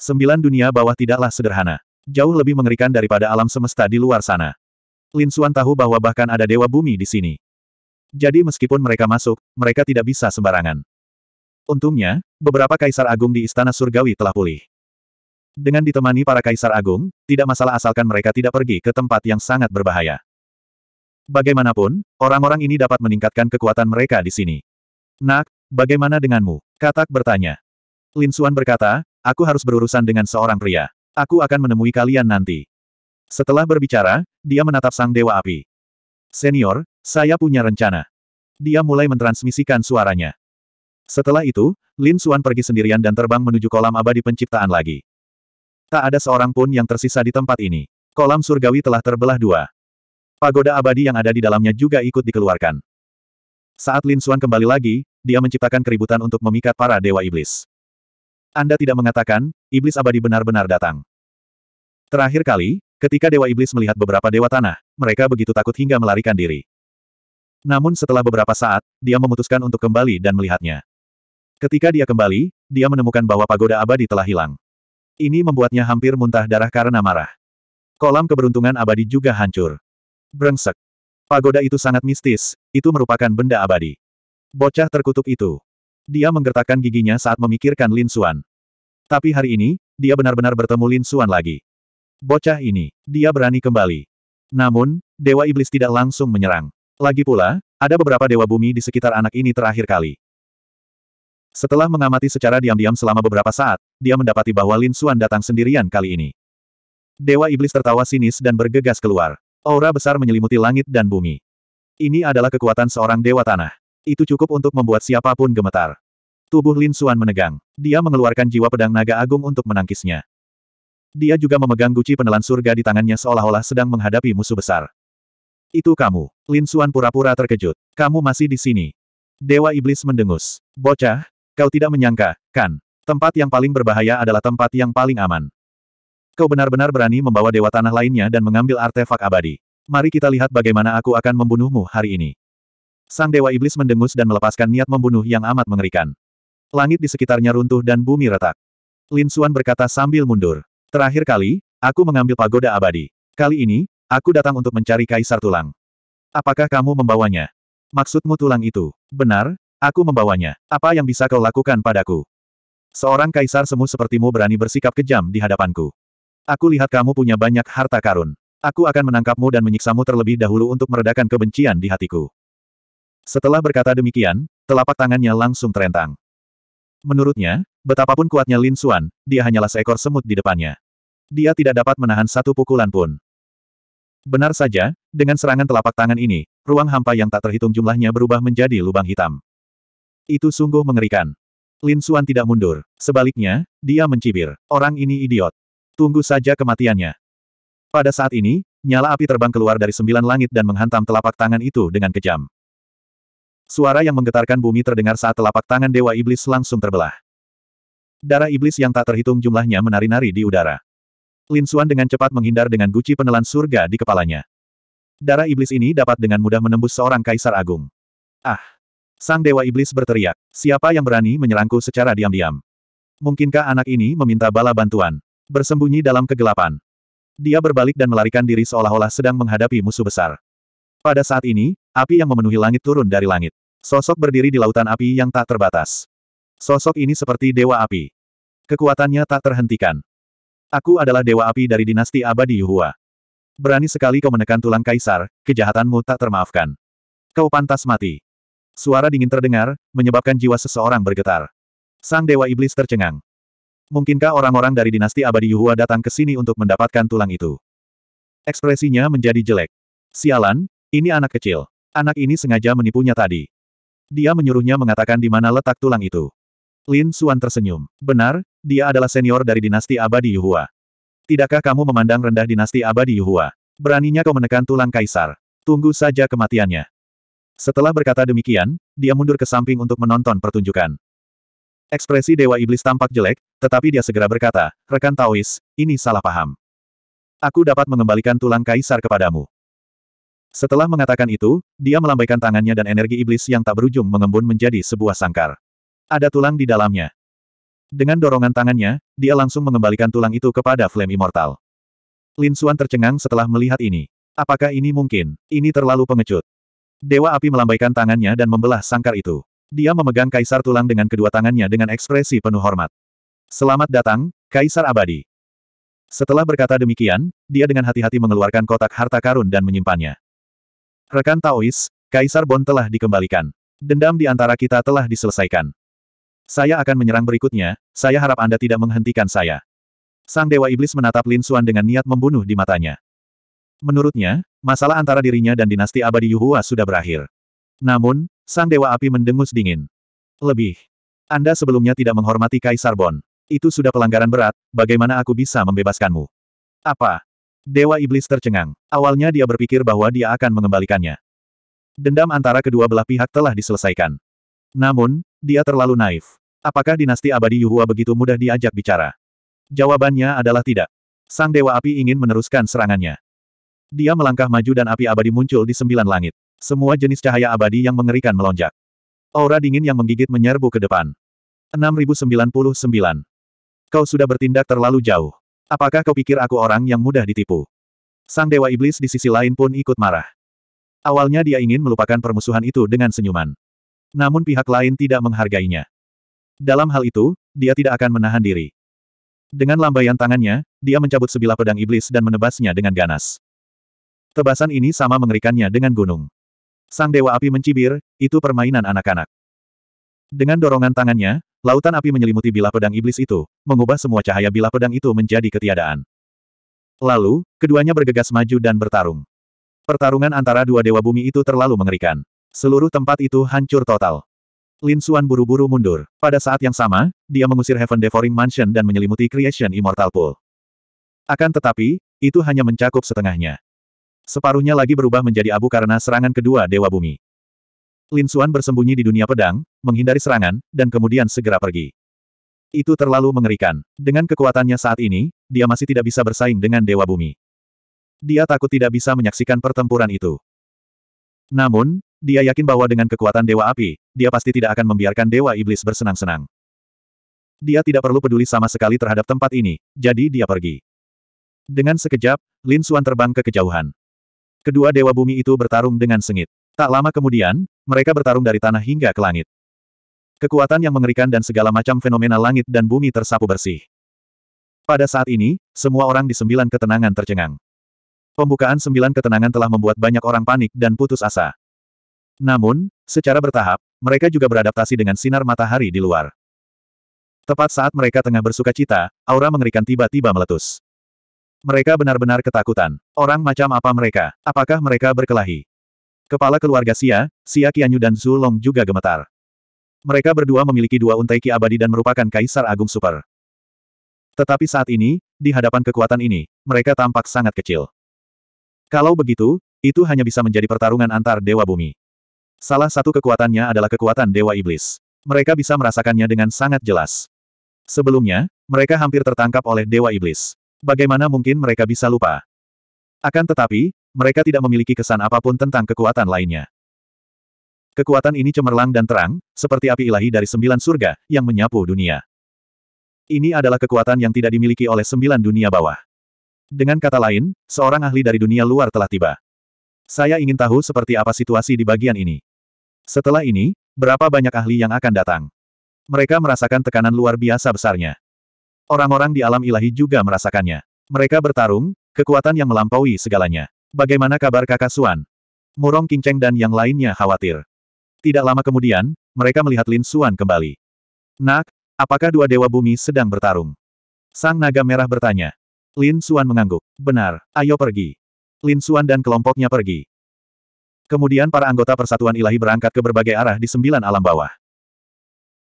Sembilan dunia bawah tidaklah sederhana. Jauh lebih mengerikan daripada alam semesta di luar sana. Lin Suan tahu bahwa bahkan ada dewa bumi di sini. Jadi meskipun mereka masuk, mereka tidak bisa sembarangan. Untungnya, beberapa kaisar agung di Istana Surgawi telah pulih. Dengan ditemani para kaisar agung, tidak masalah asalkan mereka tidak pergi ke tempat yang sangat berbahaya. Bagaimanapun, orang-orang ini dapat meningkatkan kekuatan mereka di sini. Nak, bagaimana denganmu? Katak bertanya. Lin Xuan berkata, aku harus berurusan dengan seorang pria. Aku akan menemui kalian nanti. Setelah berbicara, dia menatap sang Dewa Api. Senior, saya punya rencana. Dia mulai mentransmisikan suaranya. Setelah itu, Lin Xuan pergi sendirian dan terbang menuju kolam abadi penciptaan lagi. Tak ada seorang pun yang tersisa di tempat ini. Kolam surgawi telah terbelah dua. Pagoda abadi yang ada di dalamnya juga ikut dikeluarkan. Saat Lin Xuan kembali lagi, dia menciptakan keributan untuk memikat para dewa iblis. Anda tidak mengatakan, iblis abadi benar-benar datang. Terakhir kali, ketika dewa iblis melihat beberapa dewa tanah, mereka begitu takut hingga melarikan diri. Namun setelah beberapa saat, dia memutuskan untuk kembali dan melihatnya. Ketika dia kembali, dia menemukan bahwa pagoda abadi telah hilang. Ini membuatnya hampir muntah darah karena marah. Kolam keberuntungan abadi juga hancur. Brengsek. Pagoda itu sangat mistis, itu merupakan benda abadi. Bocah terkutuk itu. Dia menggertakkan giginya saat memikirkan Lin Xuan. Tapi hari ini, dia benar-benar bertemu Lin Xuan lagi. Bocah ini, dia berani kembali. Namun, Dewa Iblis tidak langsung menyerang. Lagi pula, ada beberapa Dewa Bumi di sekitar anak ini terakhir kali. Setelah mengamati secara diam-diam selama beberapa saat, dia mendapati bahwa Lin Xuan datang sendirian kali ini. Dewa Iblis tertawa sinis dan bergegas keluar. Aura besar menyelimuti langit dan bumi. Ini adalah kekuatan seorang dewa tanah. Itu cukup untuk membuat siapapun gemetar. Tubuh Lin Xuan menegang. Dia mengeluarkan jiwa pedang naga agung untuk menangkisnya. Dia juga memegang guci penelan surga di tangannya seolah-olah sedang menghadapi musuh besar. Itu kamu. Lin Xuan pura-pura terkejut. Kamu masih di sini. Dewa Iblis mendengus. Bocah, kau tidak menyangka, kan? Tempat yang paling berbahaya adalah tempat yang paling aman kau benar-benar berani membawa dewa tanah lainnya dan mengambil artefak abadi. Mari kita lihat bagaimana aku akan membunuhmu hari ini. Sang Dewa Iblis mendengus dan melepaskan niat membunuh yang amat mengerikan. Langit di sekitarnya runtuh dan bumi retak. Lin Xuan berkata sambil mundur. Terakhir kali, aku mengambil pagoda abadi. Kali ini, aku datang untuk mencari Kaisar Tulang. Apakah kamu membawanya? Maksudmu tulang itu? Benar, aku membawanya. Apa yang bisa kau lakukan padaku? Seorang kaisar semu sepertimu berani bersikap kejam di hadapanku. Aku lihat kamu punya banyak harta karun. Aku akan menangkapmu dan menyiksamu terlebih dahulu untuk meredakan kebencian di hatiku. Setelah berkata demikian, telapak tangannya langsung terentang. Menurutnya, betapapun kuatnya Lin Xuan, dia hanyalah seekor semut di depannya. Dia tidak dapat menahan satu pukulan pun. Benar saja, dengan serangan telapak tangan ini, ruang hampa yang tak terhitung jumlahnya berubah menjadi lubang hitam. Itu sungguh mengerikan. Lin Xuan tidak mundur. Sebaliknya, dia mencibir. Orang ini idiot. Tunggu saja kematiannya. Pada saat ini, nyala api terbang keluar dari sembilan langit dan menghantam telapak tangan itu dengan kejam. Suara yang menggetarkan bumi terdengar saat telapak tangan Dewa Iblis langsung terbelah. Darah iblis yang tak terhitung jumlahnya menari-nari di udara. Lin Xuan dengan cepat menghindar dengan guci penelan surga di kepalanya. Darah iblis ini dapat dengan mudah menembus seorang kaisar agung. Ah! Sang Dewa Iblis berteriak, siapa yang berani menyerangku secara diam-diam? Mungkinkah anak ini meminta bala bantuan? bersembunyi dalam kegelapan. Dia berbalik dan melarikan diri seolah-olah sedang menghadapi musuh besar. Pada saat ini, api yang memenuhi langit turun dari langit. Sosok berdiri di lautan api yang tak terbatas. Sosok ini seperti dewa api. Kekuatannya tak terhentikan. Aku adalah dewa api dari dinasti abadi Yuhua. Berani sekali kau menekan tulang kaisar, kejahatanmu tak termaafkan. Kau pantas mati. Suara dingin terdengar, menyebabkan jiwa seseorang bergetar. Sang dewa iblis tercengang. Mungkinkah orang-orang dari dinasti abadi Yuhua datang ke sini untuk mendapatkan tulang itu? Ekspresinya menjadi jelek. Sialan, ini anak kecil. Anak ini sengaja menipunya tadi. Dia menyuruhnya mengatakan di mana letak tulang itu. Lin Suan tersenyum. Benar, dia adalah senior dari dinasti abadi Yuhua. Tidakkah kamu memandang rendah dinasti abadi Yuhua? Beraninya kau menekan tulang kaisar. Tunggu saja kematiannya. Setelah berkata demikian, dia mundur ke samping untuk menonton pertunjukan. Ekspresi Dewa Iblis tampak jelek, tetapi dia segera berkata, rekan Taois, ini salah paham. Aku dapat mengembalikan tulang kaisar kepadamu. Setelah mengatakan itu, dia melambaikan tangannya dan energi iblis yang tak berujung mengembun menjadi sebuah sangkar. Ada tulang di dalamnya. Dengan dorongan tangannya, dia langsung mengembalikan tulang itu kepada Flame Immortal. Lin Xuan tercengang setelah melihat ini. Apakah ini mungkin? Ini terlalu pengecut. Dewa api melambaikan tangannya dan membelah sangkar itu. Dia memegang kaisar tulang dengan kedua tangannya dengan ekspresi penuh hormat. Selamat datang, Kaisar Abadi. Setelah berkata demikian, dia dengan hati-hati mengeluarkan kotak harta karun dan menyimpannya. Rekan Taois, Kaisar Bon telah dikembalikan. Dendam di antara kita telah diselesaikan. Saya akan menyerang berikutnya, saya harap Anda tidak menghentikan saya. Sang Dewa Iblis menatap Lin suan dengan niat membunuh di matanya. Menurutnya, masalah antara dirinya dan dinasti abadi Yuhua sudah berakhir. Namun, Sang Dewa Api mendengus dingin. Lebih. Anda sebelumnya tidak menghormati Kaisar Bon. Itu sudah pelanggaran berat, bagaimana aku bisa membebaskanmu? Apa? Dewa Iblis tercengang. Awalnya dia berpikir bahwa dia akan mengembalikannya. Dendam antara kedua belah pihak telah diselesaikan. Namun, dia terlalu naif. Apakah dinasti abadi Yuhua begitu mudah diajak bicara? Jawabannya adalah tidak. Sang Dewa Api ingin meneruskan serangannya. Dia melangkah maju dan api abadi muncul di sembilan langit. Semua jenis cahaya abadi yang mengerikan melonjak. Aura dingin yang menggigit menyerbu ke depan. 6099. Kau sudah bertindak terlalu jauh. Apakah kau pikir aku orang yang mudah ditipu? Sang Dewa Iblis di sisi lain pun ikut marah. Awalnya dia ingin melupakan permusuhan itu dengan senyuman. Namun pihak lain tidak menghargainya. Dalam hal itu, dia tidak akan menahan diri. Dengan lambaian tangannya, dia mencabut sebilah pedang iblis dan menebasnya dengan ganas. Tebasan ini sama mengerikannya dengan gunung. Sang Dewa Api mencibir, itu permainan anak-anak. Dengan dorongan tangannya, lautan api menyelimuti bilah pedang iblis itu, mengubah semua cahaya bilah pedang itu menjadi ketiadaan. Lalu, keduanya bergegas maju dan bertarung. Pertarungan antara dua dewa bumi itu terlalu mengerikan. Seluruh tempat itu hancur total. Lin Suan buru-buru mundur. Pada saat yang sama, dia mengusir Heaven Devouring Mansion dan menyelimuti Creation Immortal Pool. Akan tetapi, itu hanya mencakup setengahnya. Separuhnya lagi berubah menjadi abu karena serangan kedua Dewa Bumi. Lin Xuan bersembunyi di dunia pedang, menghindari serangan, dan kemudian segera pergi. Itu terlalu mengerikan. Dengan kekuatannya saat ini, dia masih tidak bisa bersaing dengan Dewa Bumi. Dia takut tidak bisa menyaksikan pertempuran itu. Namun, dia yakin bahwa dengan kekuatan Dewa Api, dia pasti tidak akan membiarkan Dewa Iblis bersenang-senang. Dia tidak perlu peduli sama sekali terhadap tempat ini, jadi dia pergi. Dengan sekejap, Lin Xuan terbang ke kejauhan. Kedua dewa bumi itu bertarung dengan sengit. Tak lama kemudian, mereka bertarung dari tanah hingga ke langit. Kekuatan yang mengerikan dan segala macam fenomena langit dan bumi tersapu bersih. Pada saat ini, semua orang di sembilan ketenangan tercengang. Pembukaan sembilan ketenangan telah membuat banyak orang panik dan putus asa. Namun, secara bertahap, mereka juga beradaptasi dengan sinar matahari di luar. Tepat saat mereka tengah bersuka cita, aura mengerikan tiba-tiba meletus. Mereka benar-benar ketakutan. Orang macam apa mereka? Apakah mereka berkelahi? Kepala keluarga Sia, Xia Qianyu dan Zhu Long juga gemetar. Mereka berdua memiliki dua untaiki abadi dan merupakan Kaisar Agung Super. Tetapi saat ini, di hadapan kekuatan ini, mereka tampak sangat kecil. Kalau begitu, itu hanya bisa menjadi pertarungan antar Dewa Bumi. Salah satu kekuatannya adalah kekuatan Dewa Iblis. Mereka bisa merasakannya dengan sangat jelas. Sebelumnya, mereka hampir tertangkap oleh Dewa Iblis. Bagaimana mungkin mereka bisa lupa? Akan tetapi, mereka tidak memiliki kesan apapun tentang kekuatan lainnya. Kekuatan ini cemerlang dan terang, seperti api ilahi dari sembilan surga, yang menyapu dunia. Ini adalah kekuatan yang tidak dimiliki oleh sembilan dunia bawah. Dengan kata lain, seorang ahli dari dunia luar telah tiba. Saya ingin tahu seperti apa situasi di bagian ini. Setelah ini, berapa banyak ahli yang akan datang? Mereka merasakan tekanan luar biasa besarnya. Orang-orang di alam ilahi juga merasakannya. Mereka bertarung, kekuatan yang melampaui segalanya. Bagaimana kabar kakak Suan? Murong Kinceng dan yang lainnya khawatir. Tidak lama kemudian, mereka melihat Lin Suan kembali. Nak, apakah dua dewa bumi sedang bertarung? Sang naga merah bertanya. Lin Suan mengangguk. Benar, ayo pergi. Lin Suan dan kelompoknya pergi. Kemudian para anggota Persatuan Ilahi berangkat ke berbagai arah di sembilan alam bawah.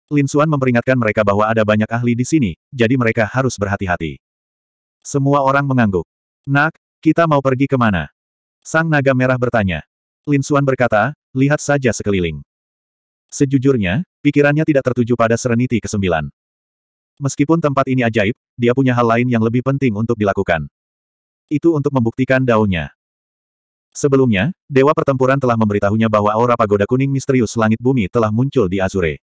Lin Suan memperingatkan mereka bahwa ada banyak ahli di sini, jadi mereka harus berhati-hati. Semua orang mengangguk. Nak, kita mau pergi ke mana? Sang naga merah bertanya. Lin Suan berkata, lihat saja sekeliling. Sejujurnya, pikirannya tidak tertuju pada Serenity ke-9. Meskipun tempat ini ajaib, dia punya hal lain yang lebih penting untuk dilakukan. Itu untuk membuktikan daunnya. Sebelumnya, Dewa Pertempuran telah memberitahunya bahwa aura pagoda kuning misterius langit bumi telah muncul di Azure.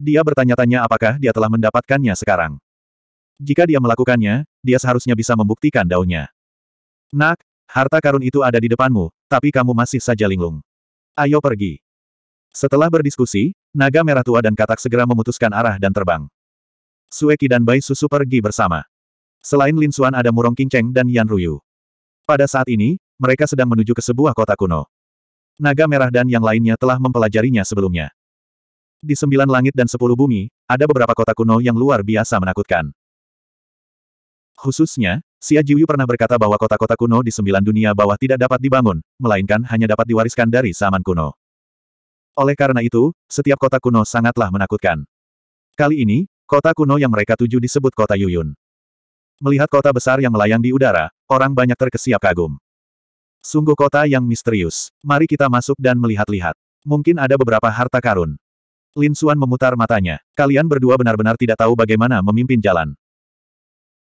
Dia bertanya-tanya apakah dia telah mendapatkannya sekarang. Jika dia melakukannya, dia seharusnya bisa membuktikan daunnya. Nak, harta karun itu ada di depanmu, tapi kamu masih saja linglung. Ayo pergi. Setelah berdiskusi, naga merah tua dan katak segera memutuskan arah dan terbang. Sueki dan Bai Susu pergi bersama. Selain Lin Suan ada Murong Kinceng dan Yan Ruyu. Pada saat ini, mereka sedang menuju ke sebuah kota kuno. Naga merah dan yang lainnya telah mempelajarinya sebelumnya. Di sembilan langit dan sepuluh bumi, ada beberapa kota kuno yang luar biasa menakutkan. Khususnya, Xia Jiuyu pernah berkata bahwa kota-kota kuno di sembilan dunia bawah tidak dapat dibangun, melainkan hanya dapat diwariskan dari zaman kuno. Oleh karena itu, setiap kota kuno sangatlah menakutkan. Kali ini, kota kuno yang mereka tuju disebut kota Yuyun. Melihat kota besar yang melayang di udara, orang banyak terkesiap kagum. Sungguh kota yang misterius. Mari kita masuk dan melihat-lihat. Mungkin ada beberapa harta karun. Lin Suan memutar matanya. Kalian berdua benar-benar tidak tahu bagaimana memimpin jalan.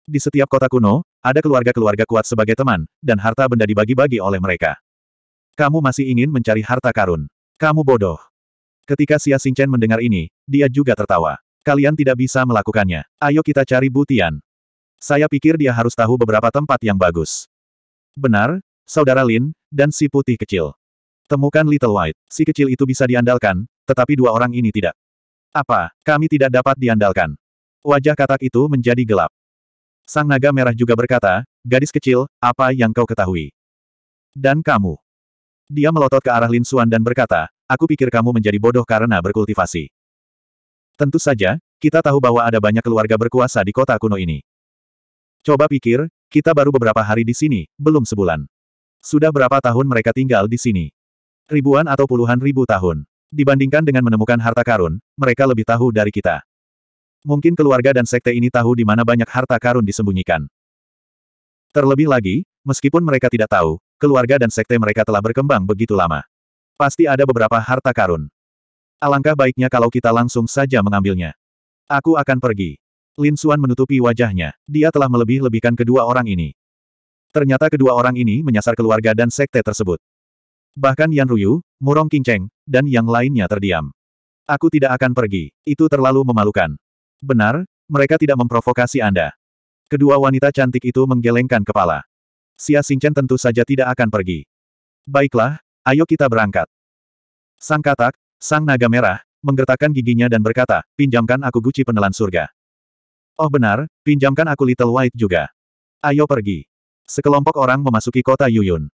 Di setiap kota kuno, ada keluarga-keluarga kuat sebagai teman, dan harta benda dibagi-bagi oleh mereka. Kamu masih ingin mencari harta karun. Kamu bodoh. Ketika Xia Xingchen mendengar ini, dia juga tertawa. Kalian tidak bisa melakukannya. Ayo kita cari Butian. Saya pikir dia harus tahu beberapa tempat yang bagus. Benar, Saudara Lin, dan si putih kecil. Temukan Little White. Si kecil itu bisa diandalkan, tetapi dua orang ini tidak. Apa, kami tidak dapat diandalkan. Wajah katak itu menjadi gelap. Sang naga merah juga berkata, gadis kecil, apa yang kau ketahui? Dan kamu. Dia melotot ke arah Lin Xuan dan berkata, aku pikir kamu menjadi bodoh karena berkultivasi. Tentu saja, kita tahu bahwa ada banyak keluarga berkuasa di kota kuno ini. Coba pikir, kita baru beberapa hari di sini, belum sebulan. Sudah berapa tahun mereka tinggal di sini? Ribuan atau puluhan ribu tahun. Dibandingkan dengan menemukan harta karun, mereka lebih tahu dari kita. Mungkin keluarga dan sekte ini tahu di mana banyak harta karun disembunyikan. Terlebih lagi, meskipun mereka tidak tahu, keluarga dan sekte mereka telah berkembang begitu lama. Pasti ada beberapa harta karun. Alangkah baiknya kalau kita langsung saja mengambilnya. Aku akan pergi. Lin Suan menutupi wajahnya. Dia telah melebih-lebihkan kedua orang ini. Ternyata kedua orang ini menyasar keluarga dan sekte tersebut. Bahkan Yan Ruyu, Murong Kinceng, dan yang lainnya terdiam. Aku tidak akan pergi, itu terlalu memalukan. Benar, mereka tidak memprovokasi Anda. Kedua wanita cantik itu menggelengkan kepala. Xia Xingchen tentu saja tidak akan pergi. Baiklah, ayo kita berangkat. Sang katak, sang naga merah, menggertakkan giginya dan berkata, pinjamkan aku guci penelan surga. Oh benar, pinjamkan aku Little White juga. Ayo pergi. Sekelompok orang memasuki kota Yuyun.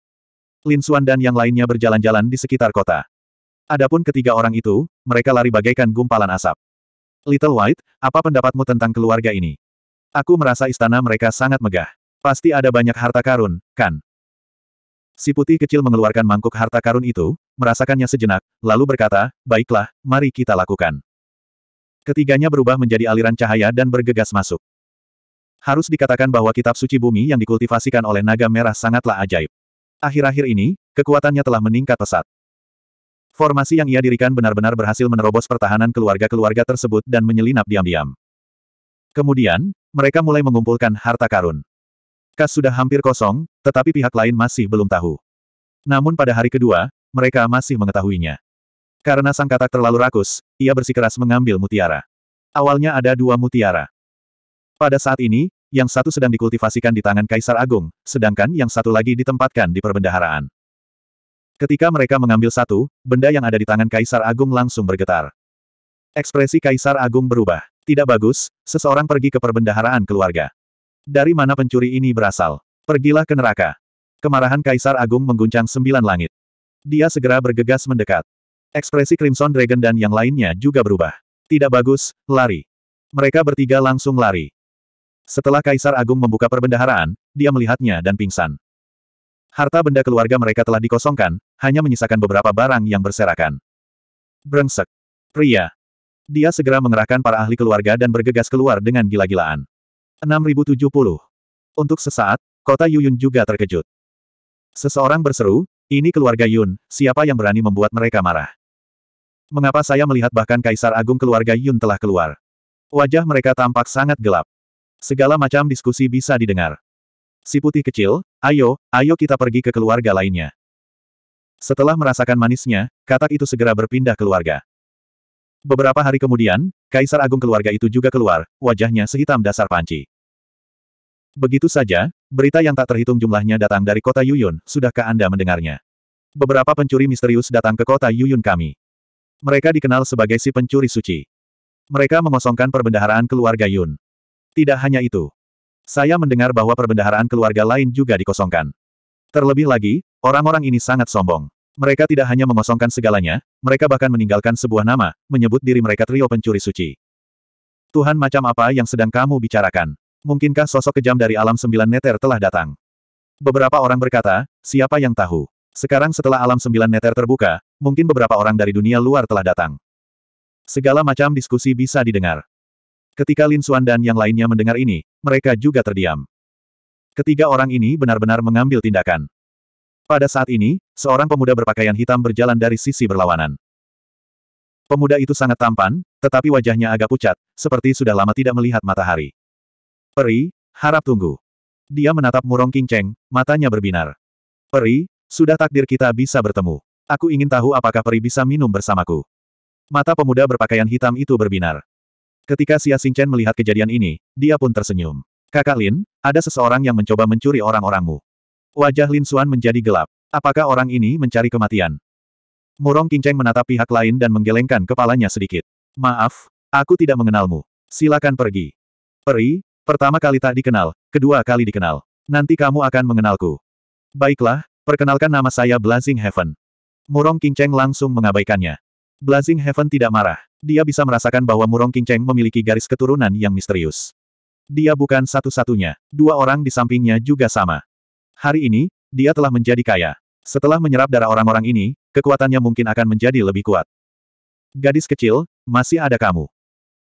Lin Suan dan yang lainnya berjalan-jalan di sekitar kota. Adapun ketiga orang itu, mereka lari bagaikan gumpalan asap. Little White, apa pendapatmu tentang keluarga ini? Aku merasa istana mereka sangat megah. Pasti ada banyak harta karun, kan? Si putih kecil mengeluarkan mangkuk harta karun itu, merasakannya sejenak, lalu berkata, baiklah, mari kita lakukan. Ketiganya berubah menjadi aliran cahaya dan bergegas masuk. Harus dikatakan bahwa kitab suci bumi yang dikultivasikan oleh naga merah sangatlah ajaib. Akhir-akhir ini, kekuatannya telah meningkat pesat. Formasi yang ia dirikan benar-benar berhasil menerobos pertahanan keluarga-keluarga tersebut dan menyelinap diam-diam. Kemudian, mereka mulai mengumpulkan harta karun. Kas sudah hampir kosong, tetapi pihak lain masih belum tahu. Namun pada hari kedua, mereka masih mengetahuinya. Karena sang katak terlalu rakus, ia bersikeras mengambil mutiara. Awalnya ada dua mutiara. Pada saat ini, yang satu sedang dikultivasikan di tangan Kaisar Agung, sedangkan yang satu lagi ditempatkan di perbendaharaan. Ketika mereka mengambil satu, benda yang ada di tangan Kaisar Agung langsung bergetar. Ekspresi Kaisar Agung berubah. Tidak bagus, seseorang pergi ke perbendaharaan keluarga. Dari mana pencuri ini berasal? Pergilah ke neraka. Kemarahan Kaisar Agung mengguncang sembilan langit. Dia segera bergegas mendekat. Ekspresi Crimson Dragon dan yang lainnya juga berubah. Tidak bagus, lari. Mereka bertiga langsung lari. Setelah Kaisar Agung membuka perbendaharaan, dia melihatnya dan pingsan. Harta benda keluarga mereka telah dikosongkan, hanya menyisakan beberapa barang yang berserakan. Brengsek. Pria. Dia segera mengerahkan para ahli keluarga dan bergegas keluar dengan gila-gilaan. 6070. Untuk sesaat, kota Yuyun juga terkejut. Seseorang berseru, ini keluarga Yun, siapa yang berani membuat mereka marah? Mengapa saya melihat bahkan Kaisar Agung keluarga Yun telah keluar? Wajah mereka tampak sangat gelap. Segala macam diskusi bisa didengar. Si putih kecil, ayo, ayo kita pergi ke keluarga lainnya. Setelah merasakan manisnya, katak itu segera berpindah keluarga. Beberapa hari kemudian, Kaisar Agung keluarga itu juga keluar, wajahnya sehitam dasar panci. Begitu saja, berita yang tak terhitung jumlahnya datang dari kota Yuyun, sudahkah Anda mendengarnya? Beberapa pencuri misterius datang ke kota Yuyun kami. Mereka dikenal sebagai si pencuri suci. Mereka mengosongkan perbendaharaan keluarga Yun. Tidak hanya itu. Saya mendengar bahwa perbendaharaan keluarga lain juga dikosongkan. Terlebih lagi, orang-orang ini sangat sombong. Mereka tidak hanya mengosongkan segalanya, mereka bahkan meninggalkan sebuah nama, menyebut diri mereka trio pencuri suci. Tuhan macam apa yang sedang kamu bicarakan? Mungkinkah sosok kejam dari alam sembilan neter telah datang? Beberapa orang berkata, siapa yang tahu? Sekarang setelah alam sembilan neter terbuka, mungkin beberapa orang dari dunia luar telah datang. Segala macam diskusi bisa didengar. Ketika Lin Xuan dan yang lainnya mendengar ini, mereka juga terdiam. Ketiga orang ini benar-benar mengambil tindakan. Pada saat ini, seorang pemuda berpakaian hitam berjalan dari sisi berlawanan. Pemuda itu sangat tampan, tetapi wajahnya agak pucat, seperti sudah lama tidak melihat matahari. Peri, harap tunggu. Dia menatap Murong King Cheng, matanya berbinar. Peri, sudah takdir kita bisa bertemu. Aku ingin tahu apakah Peri bisa minum bersamaku. Mata pemuda berpakaian hitam itu berbinar. Ketika Xia Xingchen melihat kejadian ini, dia pun tersenyum. Kakak Lin, ada seseorang yang mencoba mencuri orang-orangmu. Wajah Lin Xuan menjadi gelap. Apakah orang ini mencari kematian? Murong Kinceng menatap pihak lain dan menggelengkan kepalanya sedikit. Maaf, aku tidak mengenalmu. Silakan pergi. Peri, pertama kali tak dikenal, kedua kali dikenal. Nanti kamu akan mengenalku. Baiklah, perkenalkan nama saya Blazing Heaven. Murong Kinceng langsung mengabaikannya. Blazing Heaven tidak marah. Dia bisa merasakan bahwa Murong Kingcheng memiliki garis keturunan yang misterius. Dia bukan satu-satunya. Dua orang di sampingnya juga sama. Hari ini, dia telah menjadi kaya. Setelah menyerap darah orang-orang ini, kekuatannya mungkin akan menjadi lebih kuat. Gadis kecil, masih ada kamu.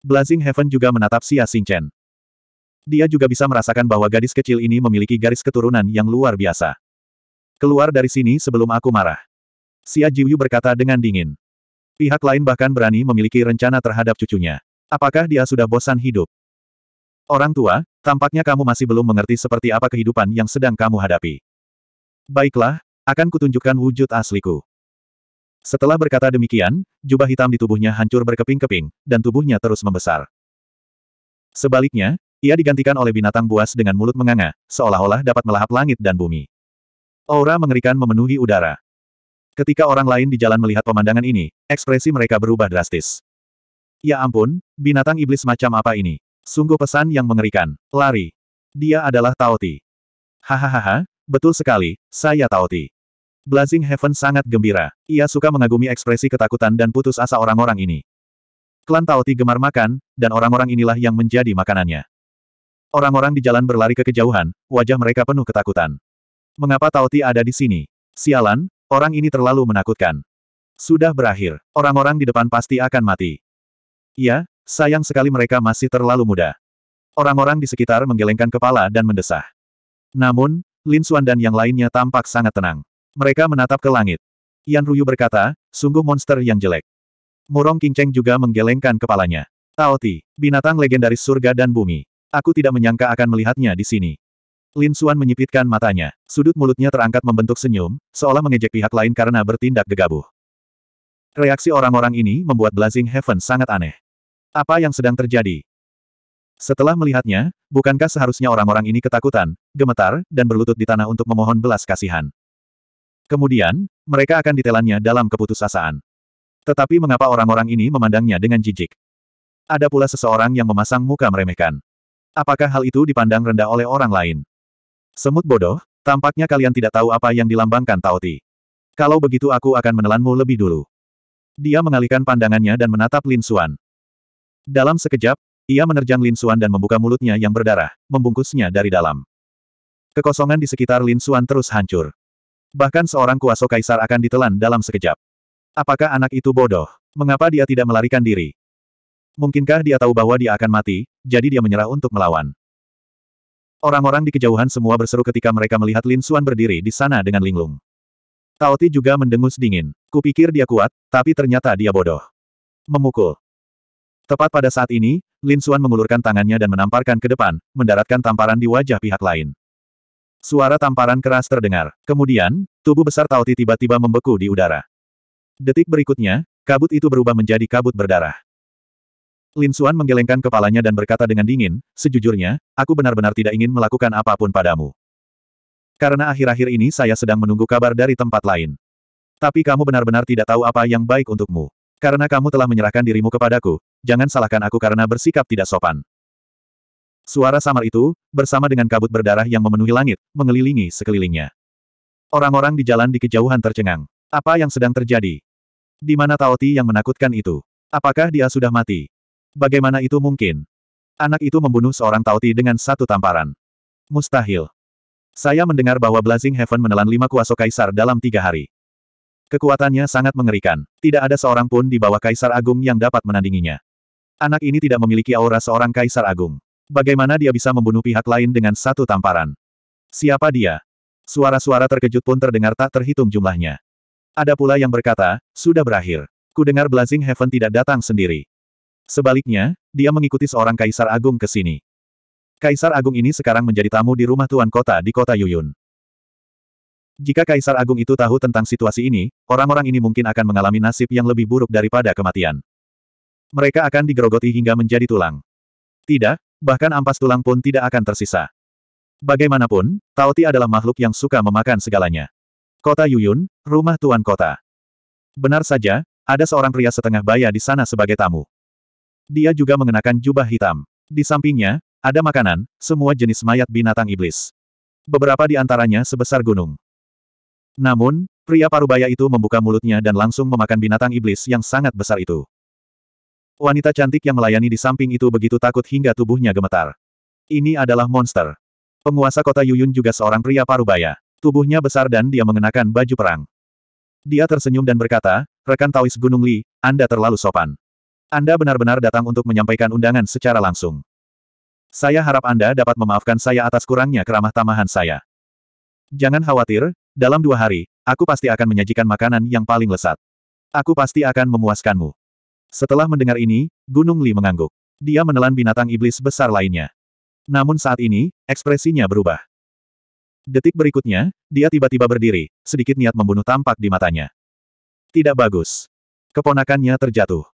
Blazing Heaven juga menatap Xia Xingchen. Dia juga bisa merasakan bahwa gadis kecil ini memiliki garis keturunan yang luar biasa. Keluar dari sini sebelum aku marah. Xia Jiuyu berkata dengan dingin. Pihak lain bahkan berani memiliki rencana terhadap cucunya. Apakah dia sudah bosan hidup? Orang tua, tampaknya kamu masih belum mengerti seperti apa kehidupan yang sedang kamu hadapi. Baiklah, akan kutunjukkan wujud asliku. Setelah berkata demikian, jubah hitam di tubuhnya hancur berkeping-keping, dan tubuhnya terus membesar. Sebaliknya, ia digantikan oleh binatang buas dengan mulut menganga, seolah-olah dapat melahap langit dan bumi. Aura mengerikan memenuhi udara. Ketika orang lain di jalan melihat pemandangan ini, ekspresi mereka berubah drastis. Ya ampun, binatang iblis macam apa ini? Sungguh pesan yang mengerikan. Lari. Dia adalah Taoti. Hahaha, betul sekali, saya Taoti. Blazing Heaven sangat gembira. Ia suka mengagumi ekspresi ketakutan dan putus asa orang-orang ini. Klan Taoti gemar makan, dan orang-orang inilah yang menjadi makanannya. Orang-orang di jalan berlari ke kejauhan, wajah mereka penuh ketakutan. Mengapa Taoti ada di sini? Sialan, Orang ini terlalu menakutkan. Sudah berakhir. Orang-orang di depan pasti akan mati. Ya, sayang sekali mereka masih terlalu muda. Orang-orang di sekitar menggelengkan kepala dan mendesah. Namun, Lin Xuan dan yang lainnya tampak sangat tenang. Mereka menatap ke langit. Yan Ruyu berkata, sungguh monster yang jelek. Murong Cheng juga menggelengkan kepalanya. Tao Ti, binatang legendaris surga dan bumi. Aku tidak menyangka akan melihatnya di sini. Lin Suan menyipitkan matanya. Sudut mulutnya terangkat membentuk senyum, seolah mengejek pihak lain karena bertindak gegabah. Reaksi orang-orang ini membuat Blazing Heaven sangat aneh. Apa yang sedang terjadi? Setelah melihatnya, bukankah seharusnya orang-orang ini ketakutan, gemetar, dan berlutut di tanah untuk memohon belas kasihan? Kemudian, mereka akan ditelannya dalam keputusasaan. Tetapi mengapa orang-orang ini memandangnya dengan jijik? Ada pula seseorang yang memasang muka meremehkan. Apakah hal itu dipandang rendah oleh orang lain? Semut bodoh, tampaknya kalian tidak tahu apa yang dilambangkan Taoti. Kalau begitu aku akan menelanmu lebih dulu. Dia mengalihkan pandangannya dan menatap Lin Xuan. Dalam sekejap, ia menerjang Lin Xuan dan membuka mulutnya yang berdarah, membungkusnya dari dalam. Kekosongan di sekitar Lin Xuan terus hancur. Bahkan seorang kuasa kaisar akan ditelan dalam sekejap. Apakah anak itu bodoh? Mengapa dia tidak melarikan diri? Mungkinkah dia tahu bahwa dia akan mati, jadi dia menyerah untuk melawan. Orang-orang di kejauhan semua berseru ketika mereka melihat Lin Xuan berdiri di sana dengan linglung. Tao Ti juga mendengus dingin. Kupikir dia kuat, tapi ternyata dia bodoh. Memukul. Tepat pada saat ini, Lin Xuan mengulurkan tangannya dan menamparkan ke depan, mendaratkan tamparan di wajah pihak lain. Suara tamparan keras terdengar. Kemudian, tubuh besar Tao Ti tiba-tiba membeku di udara. Detik berikutnya, kabut itu berubah menjadi kabut berdarah. Lin Suan menggelengkan kepalanya dan berkata dengan dingin, sejujurnya, aku benar-benar tidak ingin melakukan apapun padamu. Karena akhir-akhir ini saya sedang menunggu kabar dari tempat lain. Tapi kamu benar-benar tidak tahu apa yang baik untukmu. Karena kamu telah menyerahkan dirimu kepadaku, jangan salahkan aku karena bersikap tidak sopan. Suara samar itu, bersama dengan kabut berdarah yang memenuhi langit, mengelilingi sekelilingnya. Orang-orang di jalan di kejauhan tercengang. Apa yang sedang terjadi? Di mana Taoti yang menakutkan itu? Apakah dia sudah mati? Bagaimana itu mungkin? Anak itu membunuh seorang Tauti dengan satu tamparan. Mustahil. Saya mendengar bahwa Blazing Heaven menelan lima kuasa kaisar dalam tiga hari. Kekuatannya sangat mengerikan. Tidak ada seorang pun di bawah kaisar agung yang dapat menandinginya. Anak ini tidak memiliki aura seorang kaisar agung. Bagaimana dia bisa membunuh pihak lain dengan satu tamparan? Siapa dia? Suara-suara terkejut pun terdengar tak terhitung jumlahnya. Ada pula yang berkata, sudah berakhir. Kudengar Blazing Heaven tidak datang sendiri. Sebaliknya, dia mengikuti seorang kaisar agung ke sini. Kaisar agung ini sekarang menjadi tamu di rumah tuan kota di kota Yuyun. Jika kaisar agung itu tahu tentang situasi ini, orang-orang ini mungkin akan mengalami nasib yang lebih buruk daripada kematian. Mereka akan digerogoti hingga menjadi tulang. Tidak, bahkan ampas tulang pun tidak akan tersisa. Bagaimanapun, Taoti adalah makhluk yang suka memakan segalanya. Kota Yuyun, rumah tuan kota. Benar saja, ada seorang pria setengah baya di sana sebagai tamu. Dia juga mengenakan jubah hitam. Di sampingnya, ada makanan, semua jenis mayat binatang iblis. Beberapa di antaranya sebesar gunung. Namun, pria parubaya itu membuka mulutnya dan langsung memakan binatang iblis yang sangat besar itu. Wanita cantik yang melayani di samping itu begitu takut hingga tubuhnya gemetar. Ini adalah monster. Penguasa kota Yuyun juga seorang pria parubaya. Tubuhnya besar dan dia mengenakan baju perang. Dia tersenyum dan berkata, rekan Taois Gunung Li, Anda terlalu sopan. Anda benar-benar datang untuk menyampaikan undangan secara langsung. Saya harap Anda dapat memaafkan saya atas kurangnya keramah tamahan saya. Jangan khawatir, dalam dua hari, aku pasti akan menyajikan makanan yang paling lesat. Aku pasti akan memuaskanmu. Setelah mendengar ini, Gunung Li mengangguk. Dia menelan binatang iblis besar lainnya. Namun saat ini, ekspresinya berubah. Detik berikutnya, dia tiba-tiba berdiri, sedikit niat membunuh tampak di matanya. Tidak bagus. Keponakannya terjatuh.